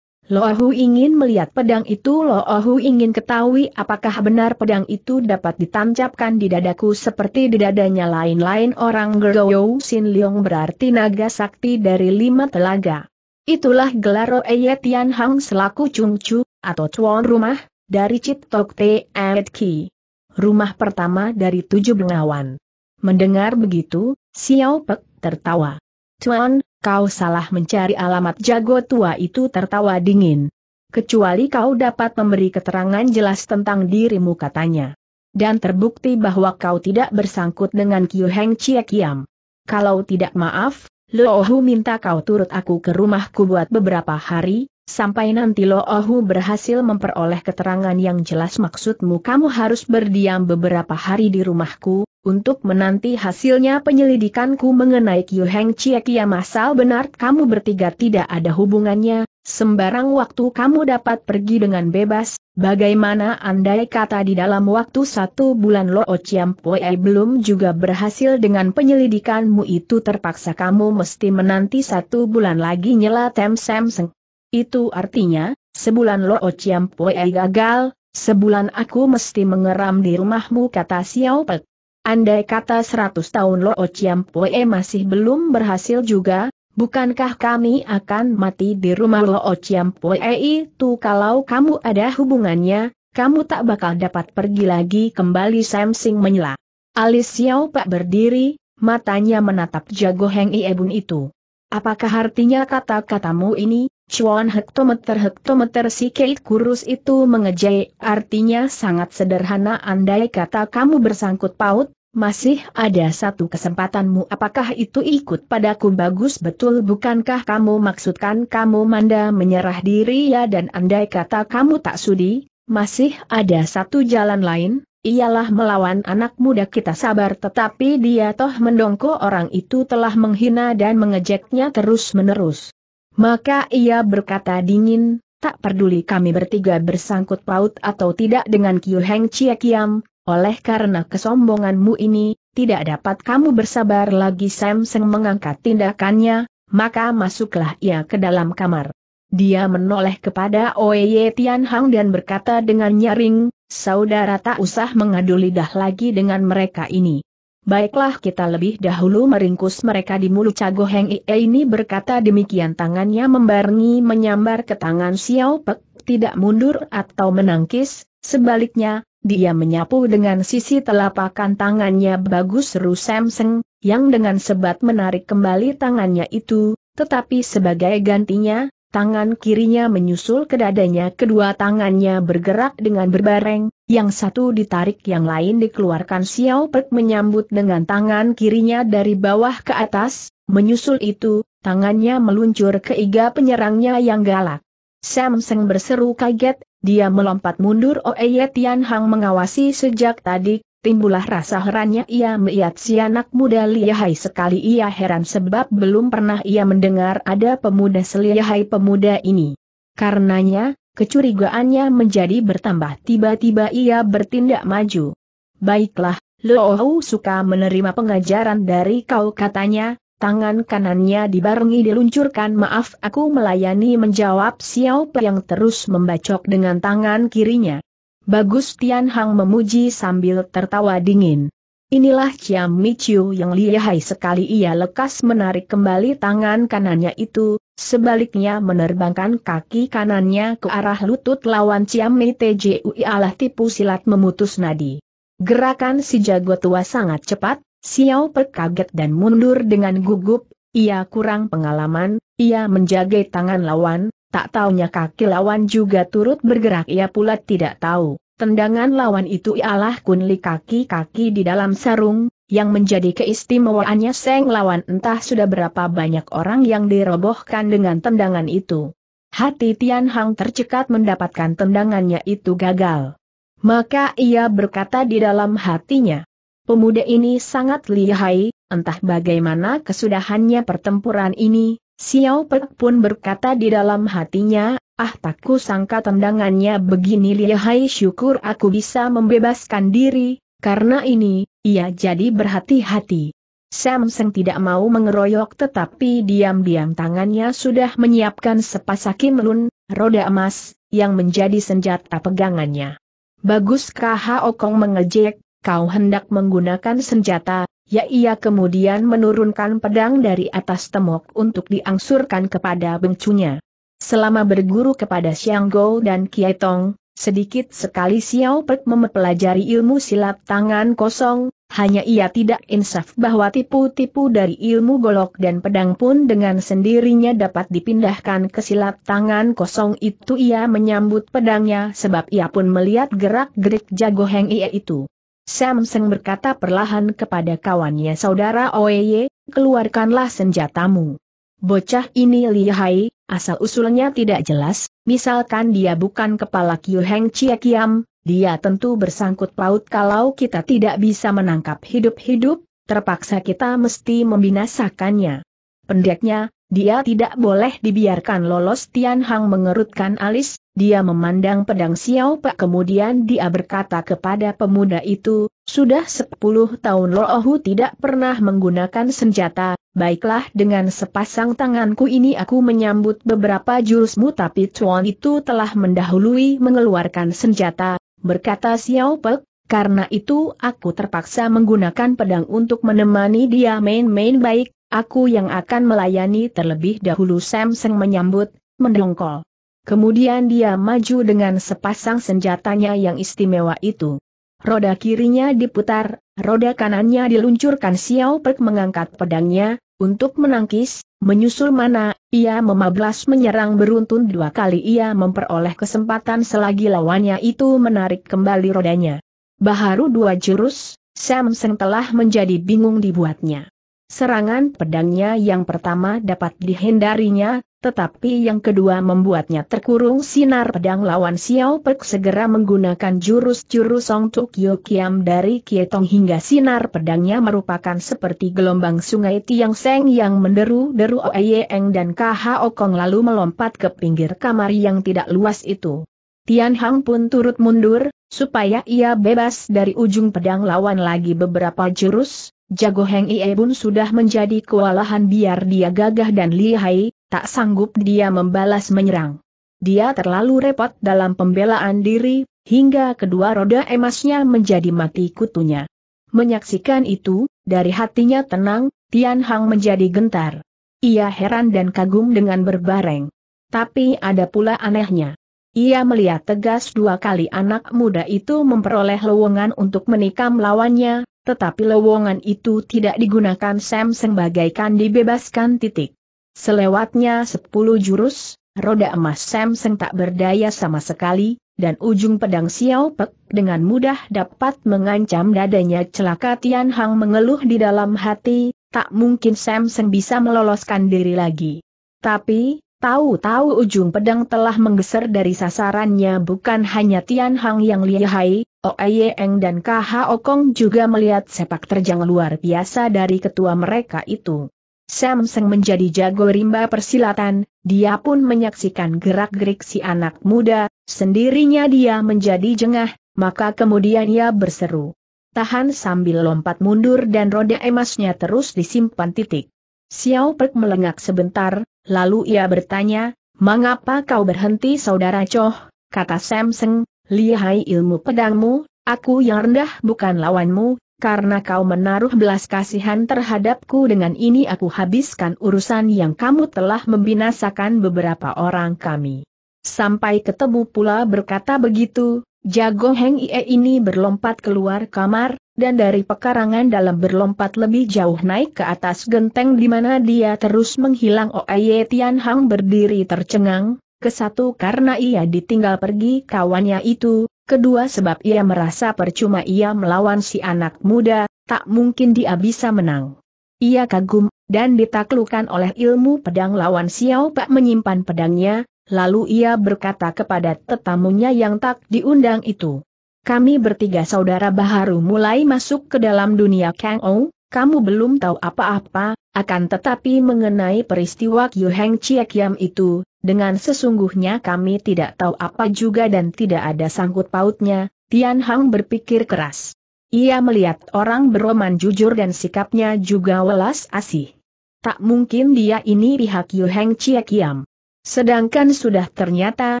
S1: Loahu ingin melihat pedang itu Loahu ingin ketahui apakah benar pedang itu dapat ditancapkan di dadaku seperti di dadanya lain-lain orang Gerou Sin Leong berarti naga sakti dari lima telaga. Itulah gelar Oeye Tian Hang selaku Chung Chu, atau tuan rumah, dari Tok Te Aet Ki. Rumah pertama dari tujuh bengawan. Mendengar begitu, Xiao Pek tertawa. Tuan, kau salah mencari alamat jago tua itu tertawa dingin. Kecuali kau dapat memberi keterangan jelas tentang dirimu katanya. Dan terbukti bahwa kau tidak bersangkut dengan Kiu Heng Chie Kiam. Kalau tidak maaf, Lohu minta kau turut aku ke rumahku buat beberapa hari, Sampai nanti Lo Ohu berhasil memperoleh keterangan yang jelas maksudmu kamu harus berdiam beberapa hari di rumahku, untuk menanti hasilnya penyelidikanku mengenai Kyu Heng Chie Masal benar kamu bertiga tidak ada hubungannya, sembarang waktu kamu dapat pergi dengan bebas, bagaimana andai kata di dalam waktu satu bulan Lo Chiam Poi belum juga berhasil dengan penyelidikanmu itu terpaksa kamu mesti menanti satu bulan lagi nyela Tem Sem Seng. Itu artinya, sebulan Lo Chiam gagal, sebulan aku mesti mengeram di rumahmu kata Xiao Pek. Andai kata seratus tahun Lo Chiam masih belum berhasil juga, bukankah kami akan mati di rumah Lo Chiam itu kalau kamu ada hubungannya, kamu tak bakal dapat pergi lagi kembali Sam Sing menyela. Alis Xiao Pak berdiri, matanya menatap jago Heng Iebun itu. Apakah artinya kata-katamu ini, Cuan hektometer-hektometer si Kate kurus itu mengejek. artinya sangat sederhana andai kata kamu bersangkut paut, masih ada satu kesempatanmu apakah itu ikut padaku bagus betul bukankah kamu maksudkan kamu manda menyerah diri ya dan andai kata kamu tak sudi, masih ada satu jalan lain, ialah melawan anak muda kita sabar tetapi dia toh mendongko orang itu telah menghina dan mengejeknya terus-menerus. Maka ia berkata dingin, tak peduli kami bertiga bersangkut paut atau tidak dengan Kiu Heng Chia Kiam, oleh karena kesombonganmu ini, tidak dapat kamu bersabar lagi Sam Seng mengangkat tindakannya, maka masuklah ia ke dalam kamar. Dia menoleh kepada Oye Tian Hang dan berkata dengan nyaring, saudara tak usah mengadu lidah lagi dengan mereka ini. Baiklah kita lebih dahulu meringkus mereka di mulut cagoheng. Ie ini berkata demikian tangannya membarengi menyambar ke tangan Xiao Pek, tidak mundur atau menangkis, sebaliknya, dia menyapu dengan sisi telapakan tangannya bagus Ru Samseng, yang dengan sebat menarik kembali tangannya itu, tetapi sebagai gantinya, tangan kirinya menyusul ke dadanya kedua tangannya bergerak dengan berbareng, yang satu ditarik yang lain dikeluarkan Xiao Pek menyambut dengan tangan kirinya dari bawah ke atas, menyusul itu, tangannya meluncur ke iga penyerangnya yang galak. Samseng berseru kaget, dia melompat mundur Oeye Tian Hang mengawasi sejak tadi, Timbulah rasa herannya ia melihat si anak muda lihai sekali ia heran sebab belum pernah ia mendengar ada pemuda selihai pemuda ini. Karenanya, kecurigaannya menjadi bertambah tiba-tiba ia bertindak maju. Baiklah, Loohu suka menerima pengajaran dari kau katanya, tangan kanannya dibarengi diluncurkan maaf aku melayani menjawab Xiao yang terus membacok dengan tangan kirinya. Bagus Tian Hang memuji sambil tertawa dingin. Inilah Chiam Michiu yang lihai sekali ia lekas menarik kembali tangan kanannya itu, sebaliknya menerbangkan kaki kanannya ke arah lutut lawan Chiam Tjui alah tipu silat memutus nadi. Gerakan si jago tua sangat cepat, Xiao berkaget kaget dan mundur dengan gugup, ia kurang pengalaman, ia menjaga tangan lawan, Tak taunya kaki lawan juga turut bergerak ia pula tidak tahu. Tendangan lawan itu ialah kunli kaki-kaki di dalam sarung, yang menjadi keistimewaannya Seng lawan entah sudah berapa banyak orang yang dirobohkan dengan tendangan itu. Hati Tian Hang tercekat mendapatkan tendangannya itu gagal. Maka ia berkata di dalam hatinya, pemuda ini sangat lihai, entah bagaimana kesudahannya pertempuran ini, Xiao Pek pun berkata di dalam hatinya, ah tak sangka tendangannya begini lihai syukur aku bisa membebaskan diri, karena ini, ia jadi berhati-hati. Samsung tidak mau mengeroyok tetapi diam-diam tangannya sudah menyiapkan sepasakin lun, roda emas, yang menjadi senjata pegangannya. Bagus Kah Okong mengejek, kau hendak menggunakan senjata, Ya ia kemudian menurunkan pedang dari atas temok untuk diangsurkan kepada bengcunya. Selama berguru kepada Xiang Gou dan Kiai Tong, sedikit sekali Xiao Pek mempelajari ilmu silat tangan kosong, hanya ia tidak insaf bahwa tipu-tipu dari ilmu golok dan pedang pun dengan sendirinya dapat dipindahkan ke silat tangan kosong itu ia menyambut pedangnya sebab ia pun melihat gerak-gerik jago Heng Ie itu. Samsung berkata perlahan kepada kawannya saudara Oye, keluarkanlah senjatamu. Bocah ini lihai, asal-usulnya tidak jelas, misalkan dia bukan kepala Kyu Heng Chia Kiam, dia tentu bersangkut paut kalau kita tidak bisa menangkap hidup-hidup, terpaksa kita mesti membinasakannya. Pendeknya, dia tidak boleh dibiarkan lolos Tian Hang mengerutkan alis, dia memandang pedang Xiao Pak kemudian dia berkata kepada pemuda itu, sudah 10 tahun Lohu tidak pernah menggunakan senjata, baiklah dengan sepasang tanganku ini aku menyambut beberapa jurusmu tapi Chuan itu telah mendahului mengeluarkan senjata, berkata Xiao Pak, karena itu aku terpaksa menggunakan pedang untuk menemani dia main-main baik, Aku yang akan melayani terlebih dahulu Samseng menyambut, mendongkol. Kemudian dia maju dengan sepasang senjatanya yang istimewa itu. Roda kirinya diputar, roda kanannya diluncurkan Xiao Pek mengangkat pedangnya, untuk menangkis, menyusul mana, ia memablas menyerang beruntun dua kali ia memperoleh kesempatan selagi lawannya itu menarik kembali rodanya. Baharu dua jurus, Samsung telah menjadi bingung dibuatnya. Serangan pedangnya yang pertama dapat dihindarinya, tetapi yang kedua membuatnya terkurung sinar pedang lawan Xiao Pek segera menggunakan jurus-jurus Song Tuk Yo Kiam dari Kietong hingga sinar pedangnya merupakan seperti gelombang sungai Tiang Seng yang menderu-deru Oeyeng dan KHO Kong lalu melompat ke pinggir kamar yang tidak luas itu. Tian Hang pun turut mundur, supaya ia bebas dari ujung pedang lawan lagi beberapa jurus, Jago Heng Ie Bun sudah menjadi kewalahan biar dia gagah dan lihai, tak sanggup dia membalas menyerang. Dia terlalu repot dalam pembelaan diri, hingga kedua roda emasnya menjadi mati kutunya. Menyaksikan itu, dari hatinya tenang, Tian Hang menjadi gentar. Ia heran dan kagum dengan berbareng. Tapi ada pula anehnya. Ia melihat tegas dua kali anak muda itu memperoleh lowongan untuk menikam lawannya, tetapi lowongan itu tidak digunakan Sam sebagai bagaikan dibebaskan titik. Selewatnya 10 jurus, roda emas Sam Seng tak berdaya sama sekali, dan ujung pedang Xiao Pek dengan mudah dapat mengancam dadanya celaka Tian Hang mengeluh di dalam hati, tak mungkin Sam Seng bisa meloloskan diri lagi. Tapi, Tahu-tahu ujung pedang telah menggeser dari sasarannya bukan hanya Tian Hang yang lihai, Oe oh Eng dan Kha Okong juga melihat sepak terjang luar biasa dari ketua mereka itu. Sam Seng menjadi jago rimba persilatan, dia pun menyaksikan gerak-gerik si anak muda, sendirinya dia menjadi jengah, maka kemudian ia berseru. Tahan sambil lompat mundur dan roda emasnya terus disimpan titik. Xiao Pek melengak sebentar, Lalu ia bertanya, mengapa kau berhenti saudara Choh? Kata Samseng, lihai ilmu pedangmu, aku yang rendah bukan lawanmu, karena kau menaruh belas kasihan terhadapku dengan ini aku habiskan urusan yang kamu telah membinasakan beberapa orang kami. Sampai ketemu pula berkata begitu, Jago Heng Ie ini berlompat keluar kamar, dan dari pekarangan dalam berlompat lebih jauh naik ke atas genteng di mana dia terus menghilang Oh, Tian Hang berdiri tercengang, kesatu karena ia ditinggal pergi kawannya itu, kedua sebab ia merasa percuma ia melawan si anak muda, tak mungkin dia bisa menang. Ia kagum, dan ditaklukan oleh ilmu pedang lawan Xiao Pak menyimpan pedangnya, lalu ia berkata kepada tetamunya yang tak diundang itu. Kami bertiga saudara Baharu mulai masuk ke dalam dunia Kang Ou, kamu belum tahu apa-apa, akan tetapi mengenai peristiwa Qiu Heng Chiek Yam itu, dengan sesungguhnya kami tidak tahu apa juga dan tidak ada sangkut pautnya, Tian Hang berpikir keras. Ia melihat orang beroman jujur dan sikapnya juga welas asih. Tak mungkin dia ini pihak Qiu Heng Chiek Yam. Sedangkan sudah ternyata,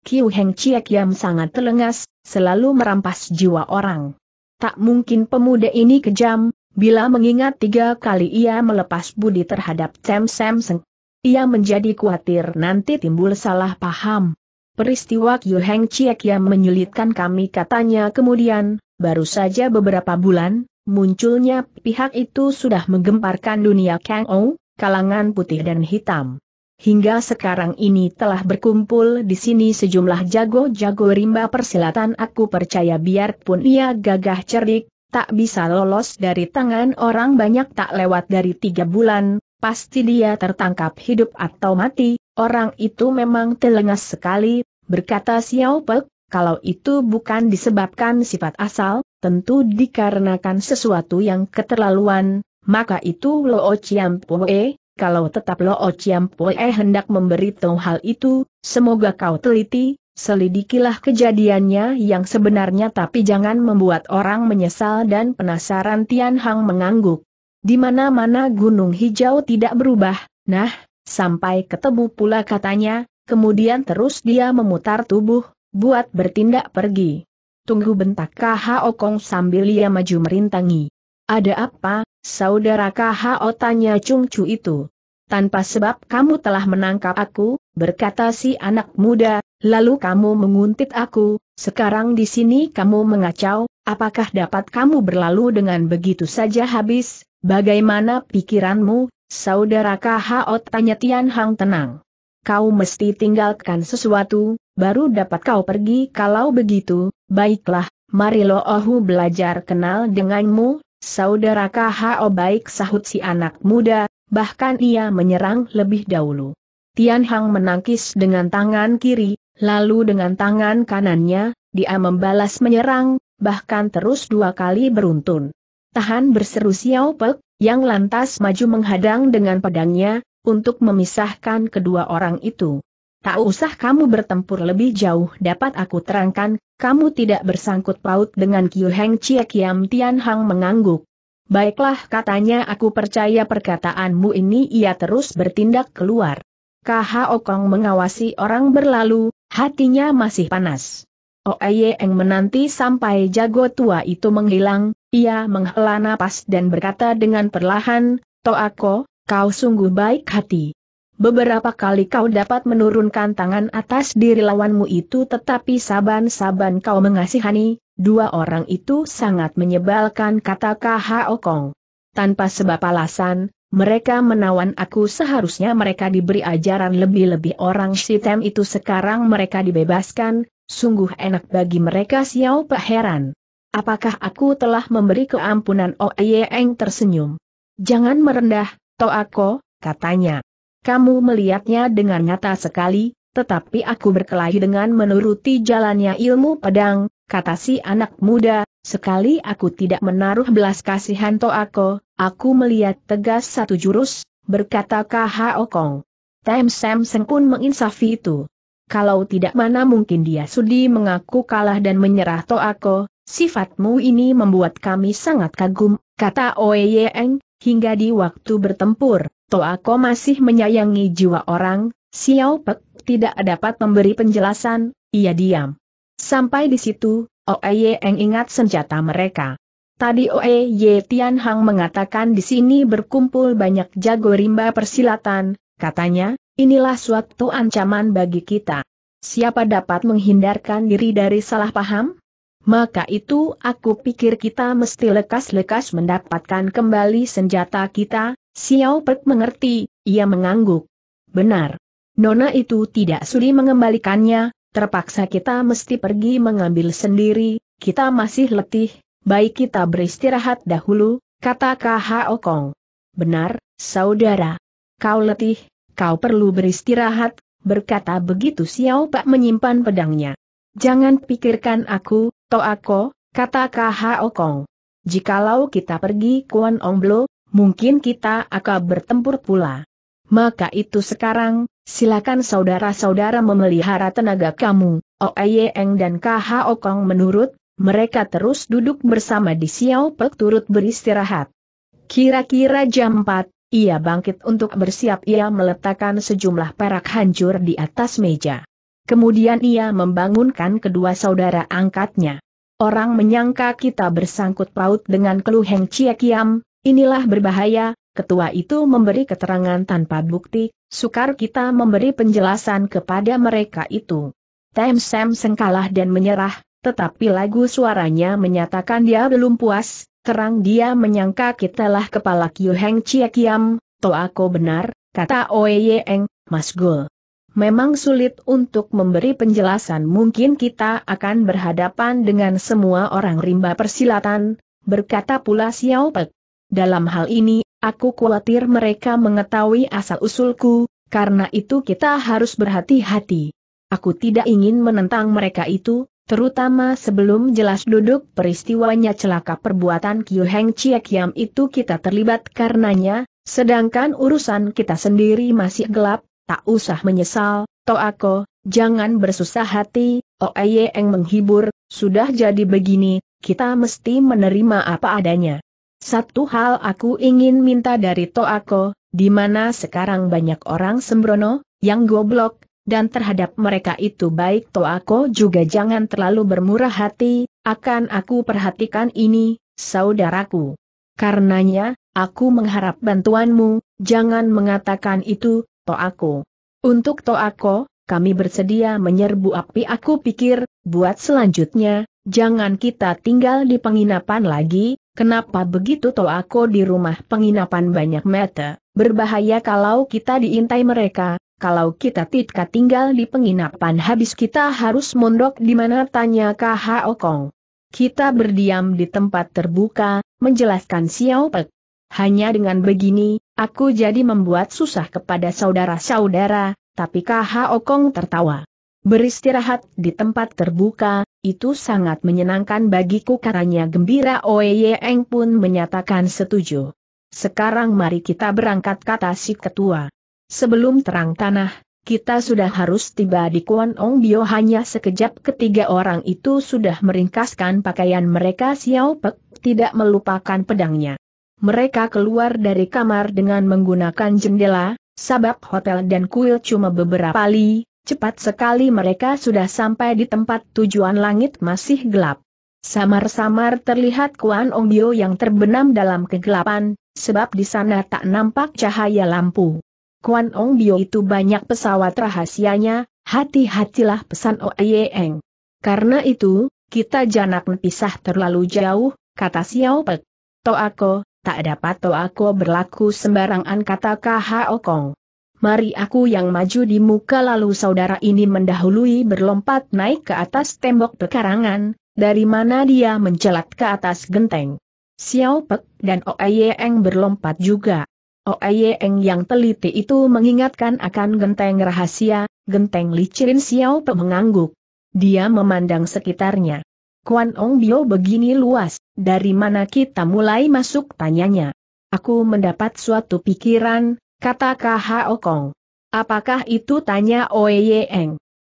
S1: Kiu Heng Chiek Yam sangat telengas, selalu merampas jiwa orang. Tak mungkin pemuda ini kejam, bila mengingat tiga kali ia melepas budi terhadap Tem Sam Seng. Ia menjadi khawatir nanti timbul salah paham. Peristiwa Kiu Heng Chiek Yam menyulitkan kami katanya kemudian, baru saja beberapa bulan, munculnya pihak itu sudah menggemparkan dunia Kang Ou, kalangan putih dan hitam hingga sekarang ini telah berkumpul di sini sejumlah jago-jago rimba persilatan aku percaya biarpun ia gagah cerdik, tak bisa lolos dari tangan orang banyak tak lewat dari tiga bulan, pasti dia tertangkap hidup atau mati, orang itu memang telengas sekali, berkata Xiao Pek, kalau itu bukan disebabkan sifat asal, tentu dikarenakan sesuatu yang keterlaluan, maka itu Loo Chiam Pue, kalau tetap Lo Chiam Poe eh, hendak memberitahu hal itu, semoga kau teliti, selidikilah kejadiannya yang sebenarnya tapi jangan membuat orang menyesal dan penasaran Tian Hang mengangguk. Di mana-mana gunung hijau tidak berubah, nah, sampai ketemu pula katanya, kemudian terus dia memutar tubuh, buat bertindak pergi. Tunggu bentak Kha Okong sambil ia maju merintangi. Ada apa, Saudara KHO tanya Chung Chu itu. Tanpa sebab kamu telah menangkap aku, berkata si anak muda, lalu kamu menguntit aku, sekarang di sini kamu mengacau, apakah dapat kamu berlalu dengan begitu saja habis, bagaimana pikiranmu, saudara KHO tanya Tian Hang tenang. Kau mesti tinggalkan sesuatu, baru dapat kau pergi kalau begitu, baiklah, Mari Ohu belajar kenal denganmu, Saudara KHO oh baik sahut si anak muda, bahkan ia menyerang lebih dahulu. Tian Hang menangkis dengan tangan kiri, lalu dengan tangan kanannya, dia membalas menyerang, bahkan terus dua kali beruntun. Tahan berseru Xiao Pek, yang lantas maju menghadang dengan pedangnya, untuk memisahkan kedua orang itu. Tak usah kamu bertempur lebih jauh dapat aku terangkan, kamu tidak bersangkut paut dengan Kiu Heng Cie Kiam Tian Hang mengangguk. Baiklah katanya aku percaya perkataanmu ini ia terus bertindak keluar. KH Okong mengawasi orang berlalu, hatinya masih panas. Oh, Eng menanti sampai jago tua itu menghilang, ia menghela napas dan berkata dengan perlahan, Toako, kau sungguh baik hati. Beberapa kali kau dapat menurunkan tangan atas diri lawanmu itu tetapi saban-saban kau mengasihani, dua orang itu sangat menyebalkan kata KH Kong. Tanpa sebab alasan, mereka menawan aku seharusnya mereka diberi ajaran lebih-lebih orang sitem itu sekarang mereka dibebaskan, sungguh enak bagi mereka Xiao Pak heran. Apakah aku telah memberi keampunan oh, Eng tersenyum? Jangan merendah, Toako, katanya. Kamu melihatnya dengan nyata sekali, tetapi aku berkelahi dengan menuruti jalannya ilmu pedang, kata si anak muda, sekali aku tidak menaruh belas kasihan to aku, aku melihat tegas satu jurus, berkata K.H. Okong. Tem Sam pun menginsafi itu. Kalau tidak mana mungkin dia sudi mengaku kalah dan menyerah to aku, sifatmu ini membuat kami sangat kagum, kata Oeyeng, hingga di waktu bertempur aku masih menyayangi jiwa orang, Xiao Pek tidak dapat memberi penjelasan, ia diam. Sampai di situ, Oeye Eng ingat senjata mereka. Tadi Oeye Tian Hang mengatakan di sini berkumpul banyak jago rimba persilatan, katanya, inilah suatu ancaman bagi kita. Siapa dapat menghindarkan diri dari salah paham? Maka itu aku pikir kita mesti lekas-lekas mendapatkan kembali senjata kita, Xiao Pek mengerti, ia mengangguk. Benar. Nona itu tidak sudi mengembalikannya, terpaksa kita mesti pergi mengambil sendiri, kita masih letih, baik kita beristirahat dahulu, kata K.H. Okong. Benar, saudara. Kau letih, kau perlu beristirahat, berkata begitu Xiao Pak menyimpan pedangnya. Jangan pikirkan aku, Toako, kata K.H. Okong. Jikalau kita pergi Kuan Ong Blo? mungkin kita akan bertempur pula. Maka itu sekarang, silakan saudara-saudara memelihara tenaga kamu, Oeyeng oh dan KH Okong menurut, mereka terus duduk bersama di Xiao Pek turut beristirahat. Kira-kira jam 4, ia bangkit untuk bersiap ia meletakkan sejumlah perak hancur di atas meja. Kemudian ia membangunkan kedua saudara angkatnya. Orang menyangka kita bersangkut paut dengan Keluheng Chia Kiam, Inilah berbahaya, ketua itu memberi keterangan tanpa bukti, sukar kita memberi penjelasan kepada mereka itu. Tem Sam sengkalah dan menyerah, tetapi lagu suaranya menyatakan dia belum puas, terang dia menyangka kitalah kepala Kyu Heng Chia Kiam, to aku benar, kata Oye Eng, Mas Gul. Memang sulit untuk memberi penjelasan mungkin kita akan berhadapan dengan semua orang rimba persilatan, berkata pula Xiao Pek. Dalam hal ini, aku khawatir mereka mengetahui asal-usulku, karena itu kita harus berhati-hati. Aku tidak ingin menentang mereka itu, terutama sebelum jelas duduk peristiwanya celaka perbuatan Kyu Heng Chiek Yam itu kita terlibat karenanya, sedangkan urusan kita sendiri masih gelap, tak usah menyesal, aku, jangan bersusah hati, Oeye oh Eng menghibur, sudah jadi begini, kita mesti menerima apa adanya. Satu hal aku ingin minta dari Toako, di mana sekarang banyak orang sembrono, yang goblok, dan terhadap mereka itu baik Toako juga jangan terlalu bermurah hati, akan aku perhatikan ini, saudaraku. Karenanya, aku mengharap bantuanmu, jangan mengatakan itu, Toako. Untuk Toako, kami bersedia menyerbu api aku pikir, buat selanjutnya, jangan kita tinggal di penginapan lagi, Kenapa begitu aku di rumah penginapan banyak mata, berbahaya kalau kita diintai mereka, kalau kita tidak tinggal di penginapan habis kita harus mondok di mana tanya KH Okong. Kita berdiam di tempat terbuka, menjelaskan Xiao Pek. Hanya dengan begini, aku jadi membuat susah kepada saudara-saudara, tapi KH Okong tertawa. Beristirahat di tempat terbuka, itu sangat menyenangkan bagiku katanya gembira Eng pun menyatakan setuju. Sekarang mari kita berangkat kata si ketua. Sebelum terang tanah, kita sudah harus tiba di Kuan Ong Bio hanya sekejap ketiga orang itu sudah meringkaskan pakaian mereka Xiao Pek tidak melupakan pedangnya. Mereka keluar dari kamar dengan menggunakan jendela, sabab hotel dan kuil cuma beberapa li, Cepat sekali mereka sudah sampai di tempat tujuan langit masih gelap. Samar-samar terlihat Kuan Bio yang terbenam dalam kegelapan, sebab di sana tak nampak cahaya lampu. Kuan Bio itu banyak pesawat rahasianya, hati-hatilah pesan Oeyeng. Karena itu, kita jangan pisah terlalu jauh, kata Xiao Pek. Toako, tak dapat Toako berlaku sembarangan kata Kha Okong mari aku yang maju di muka lalu saudara ini mendahului berlompat naik ke atas tembok pekarangan, dari mana dia mencelat ke atas genteng. Xiao Pek dan Eng berlompat juga. Eng yang teliti itu mengingatkan akan genteng rahasia, genteng licin Xiao Pek mengangguk. Dia memandang sekitarnya. Kuan Ong Bio begini luas, dari mana kita mulai masuk tanyanya. Aku mendapat suatu pikiran, Kata KHO Kong. Apakah itu tanya Oye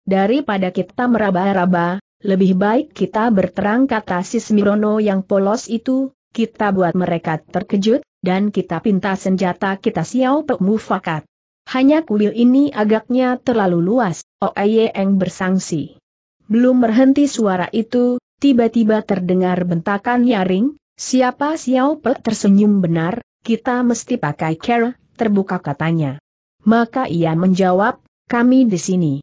S1: Daripada kita meraba-raba, lebih baik kita berterang kata Sismirono yang polos itu, kita buat mereka terkejut, dan kita pinta senjata kita siau pemufakat. Hanya kuil ini agaknya terlalu luas, Oye bersangsi. Belum berhenti suara itu, tiba-tiba terdengar bentakan nyaring, siapa siau Pe tersenyum benar, kita mesti pakai cara terbuka katanya. Maka ia menjawab, kami di sini.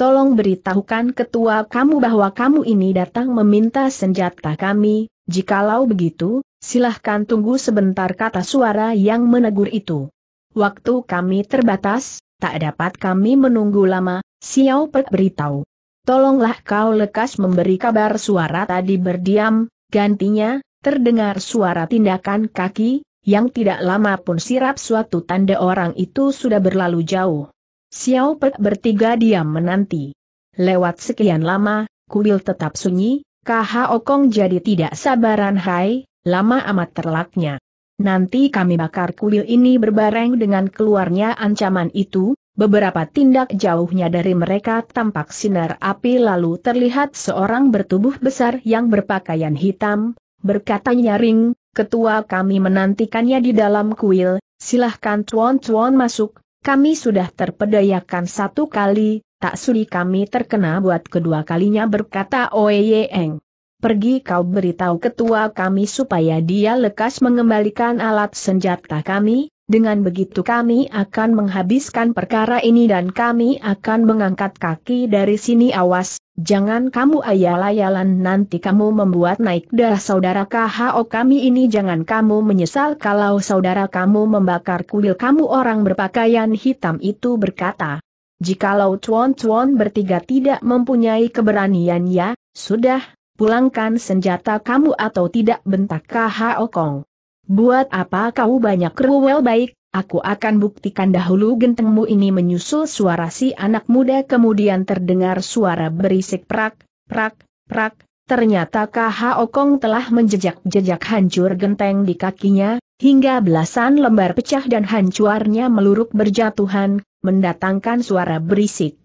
S1: Tolong beritahukan ketua kamu bahwa kamu ini datang meminta senjata kami, jikalau begitu, silahkan tunggu sebentar kata suara yang menegur itu. Waktu kami terbatas, tak dapat kami menunggu lama, Xiao Pek beritahu. Tolonglah kau lekas memberi kabar suara tadi berdiam, gantinya, terdengar suara tindakan kaki, yang tidak lama pun sirap suatu tanda orang itu sudah berlalu jauh. Xiao Pek bertiga diam menanti. Lewat sekian lama, kuil tetap sunyi, KH Okong jadi tidak sabaran hai, lama amat terlaknya. Nanti kami bakar kuil ini berbareng dengan keluarnya ancaman itu, Beberapa tindak jauhnya dari mereka tampak sinar api lalu terlihat seorang bertubuh besar yang berpakaian hitam, berkata nyaring, ketua kami menantikannya di dalam kuil, silahkan tuan-tuan masuk, kami sudah terpedayakan satu kali, tak sudi kami terkena buat kedua kalinya berkata Oye Pergi kau beritahu ketua kami supaya dia lekas mengembalikan alat senjata kami, dengan begitu kami akan menghabiskan perkara ini dan kami akan mengangkat kaki dari sini awas, jangan kamu ayal-ayalan nanti kamu membuat naik darah saudara KHO kami ini jangan kamu menyesal kalau saudara kamu membakar kuil kamu orang berpakaian hitam itu berkata. Jikalau cuan-cuan bertiga tidak mempunyai keberanian ya, sudah, pulangkan senjata kamu atau tidak bentak KHO Kong. Buat apa kau banyak rewel baik, aku akan buktikan dahulu gentengmu ini menyusul suara si anak muda kemudian terdengar suara berisik prak, prak, prak. Ternyata KH Okong telah menjejak-jejak hancur genteng di kakinya, hingga belasan lembar pecah dan hancurnya meluruk berjatuhan, mendatangkan suara berisik.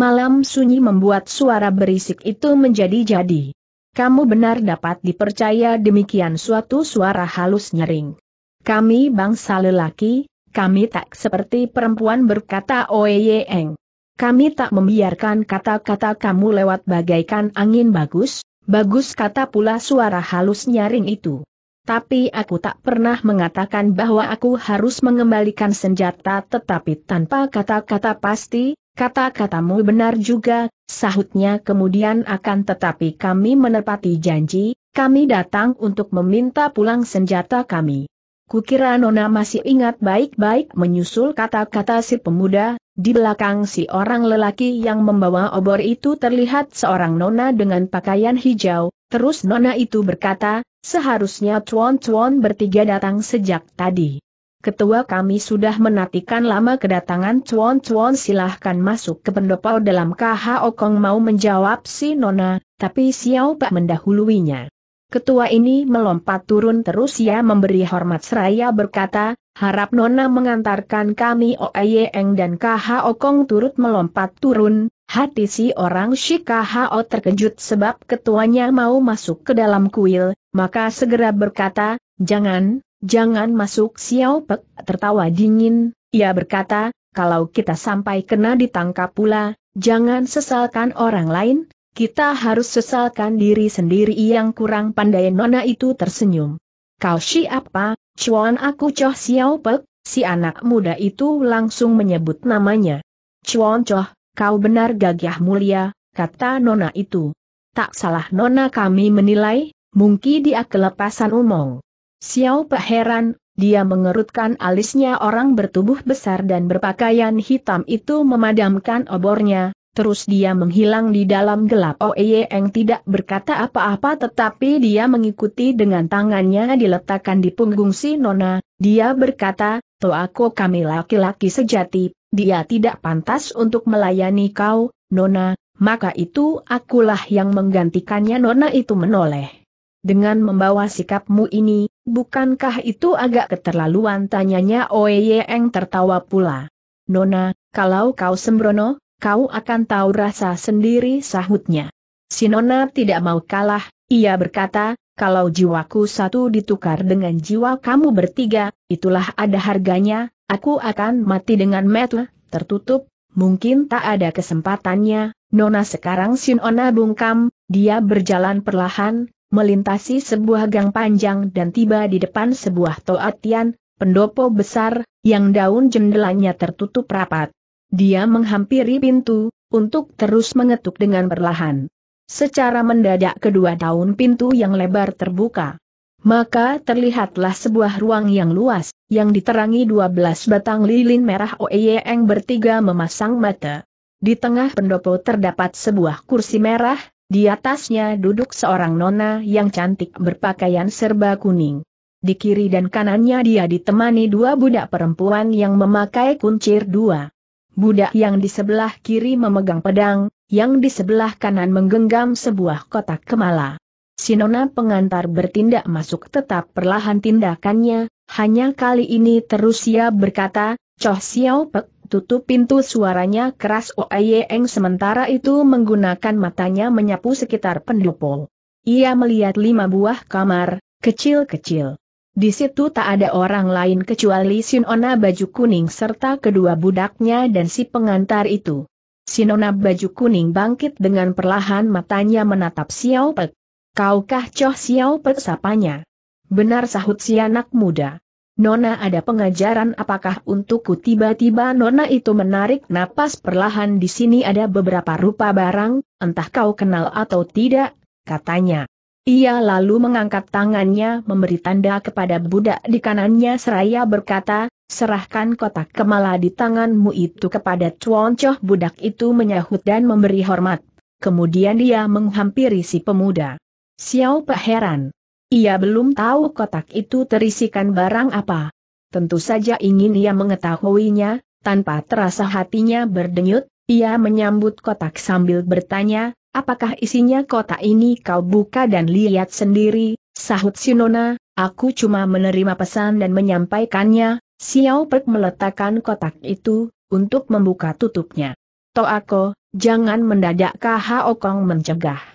S1: Malam sunyi membuat suara berisik itu menjadi jadi. Kamu benar dapat dipercaya demikian suatu suara halus nyering. Kami bangsa lelaki, kami tak seperti perempuan berkata Oeyeng. Kami tak membiarkan kata-kata kamu lewat bagaikan angin bagus, bagus kata pula suara halus nyaring itu. Tapi aku tak pernah mengatakan bahwa aku harus mengembalikan senjata tetapi tanpa kata-kata pasti, Kata-katamu benar juga, sahutnya kemudian akan tetapi kami menepati janji, kami datang untuk meminta pulang senjata kami. Kukira Nona masih ingat baik-baik menyusul kata-kata si pemuda, di belakang si orang lelaki yang membawa obor itu terlihat seorang Nona dengan pakaian hijau, terus Nona itu berkata, seharusnya cuan-cuan bertiga datang sejak tadi. Ketua kami sudah menantikan lama kedatangan Cuan Cuan silahkan masuk ke pendopo dalam KH Okong mau menjawab si Nona, tapi Xiao Pak mendahuluinya. Ketua ini melompat turun terus ia memberi hormat seraya berkata, harap Nona mengantarkan kami Oeyeng dan KH Okong turut melompat turun, hati si orang si o terkejut sebab ketuanya mau masuk ke dalam kuil, maka segera berkata, jangan, Jangan masuk Xiao Pek tertawa dingin, ia berkata, kalau kita sampai kena ditangkap pula, jangan sesalkan orang lain, kita harus sesalkan diri sendiri yang kurang pandai Nona itu tersenyum. Kau siapa, cuan aku Choh Xiao Pek, si anak muda itu langsung menyebut namanya. Cuan Choh, kau benar gagah mulia, kata Nona itu. Tak salah Nona kami menilai, mungkin dia kelepasan umong. Xiao Pak heran, dia mengerutkan alisnya orang bertubuh besar dan berpakaian hitam itu memadamkan obornya, terus dia menghilang di dalam gelap Oeye oh, tidak berkata apa-apa tetapi dia mengikuti dengan tangannya diletakkan di punggung si Nona, dia berkata, aku kami laki-laki sejati, dia tidak pantas untuk melayani kau, Nona, maka itu akulah yang menggantikannya Nona itu menoleh. Dengan membawa sikapmu ini, Bukankah itu agak keterlaluan tanyanya Oye Eng tertawa pula. Nona, kalau kau sembrono, kau akan tahu rasa sendiri sahutnya. Si Nona tidak mau kalah, ia berkata, kalau jiwaku satu ditukar dengan jiwa kamu bertiga, itulah ada harganya, aku akan mati dengan metu, tertutup, mungkin tak ada kesempatannya. Nona sekarang Sinona bungkam, dia berjalan perlahan, melintasi sebuah gang panjang dan tiba di depan sebuah toatian, pendopo besar, yang daun jendelanya tertutup rapat. Dia menghampiri pintu, untuk terus mengetuk dengan perlahan. Secara mendadak kedua daun pintu yang lebar terbuka. Maka terlihatlah sebuah ruang yang luas, yang diterangi 12 batang lilin merah Oeyeng bertiga memasang mata. Di tengah pendopo terdapat sebuah kursi merah, di atasnya duduk seorang nona yang cantik berpakaian serba kuning. Di kiri dan kanannya dia ditemani dua budak perempuan yang memakai kuncir dua. Budak yang di sebelah kiri memegang pedang, yang di sebelah kanan menggenggam sebuah kotak kemala. Sinona pengantar bertindak masuk tetap perlahan tindakannya, hanya kali ini terus ia berkata, Coh Xiao Pek, tutup pintu suaranya keras Oeyeng sementara itu menggunakan matanya menyapu sekitar pendopo. Ia melihat lima buah kamar, kecil-kecil. Di situ tak ada orang lain kecuali Sinona baju kuning serta kedua budaknya dan si pengantar itu. Sinona baju kuning bangkit dengan perlahan matanya menatap Xiao Pek. Kaukah Cho Xiao Pek sapanya? Benar sahut si anak muda. Nona ada pengajaran apakah untukku tiba-tiba Nona itu menarik napas perlahan di sini ada beberapa rupa barang, entah kau kenal atau tidak, katanya. Ia lalu mengangkat tangannya memberi tanda kepada budak di kanannya seraya berkata, serahkan kotak kemala di tanganmu itu kepada cuoncoh budak itu menyahut dan memberi hormat. Kemudian dia menghampiri si pemuda. Xiao Pak heran. Ia belum tahu kotak itu terisikan barang apa. Tentu saja ingin ia mengetahuinya, tanpa terasa hatinya berdenyut, ia menyambut kotak sambil bertanya, apakah isinya kotak ini kau buka dan lihat sendiri, sahut Sinona, aku cuma menerima pesan dan menyampaikannya, Xiao Pek meletakkan kotak itu, untuk membuka tutupnya. Toako, jangan mendadak Kah Kong mencegah.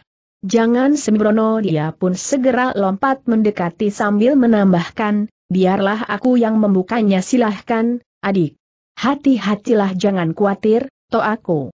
S1: Jangan sembrono dia pun segera lompat mendekati sambil menambahkan, biarlah aku yang membukanya silahkan, adik. Hati-hatilah jangan khawatir, to aku.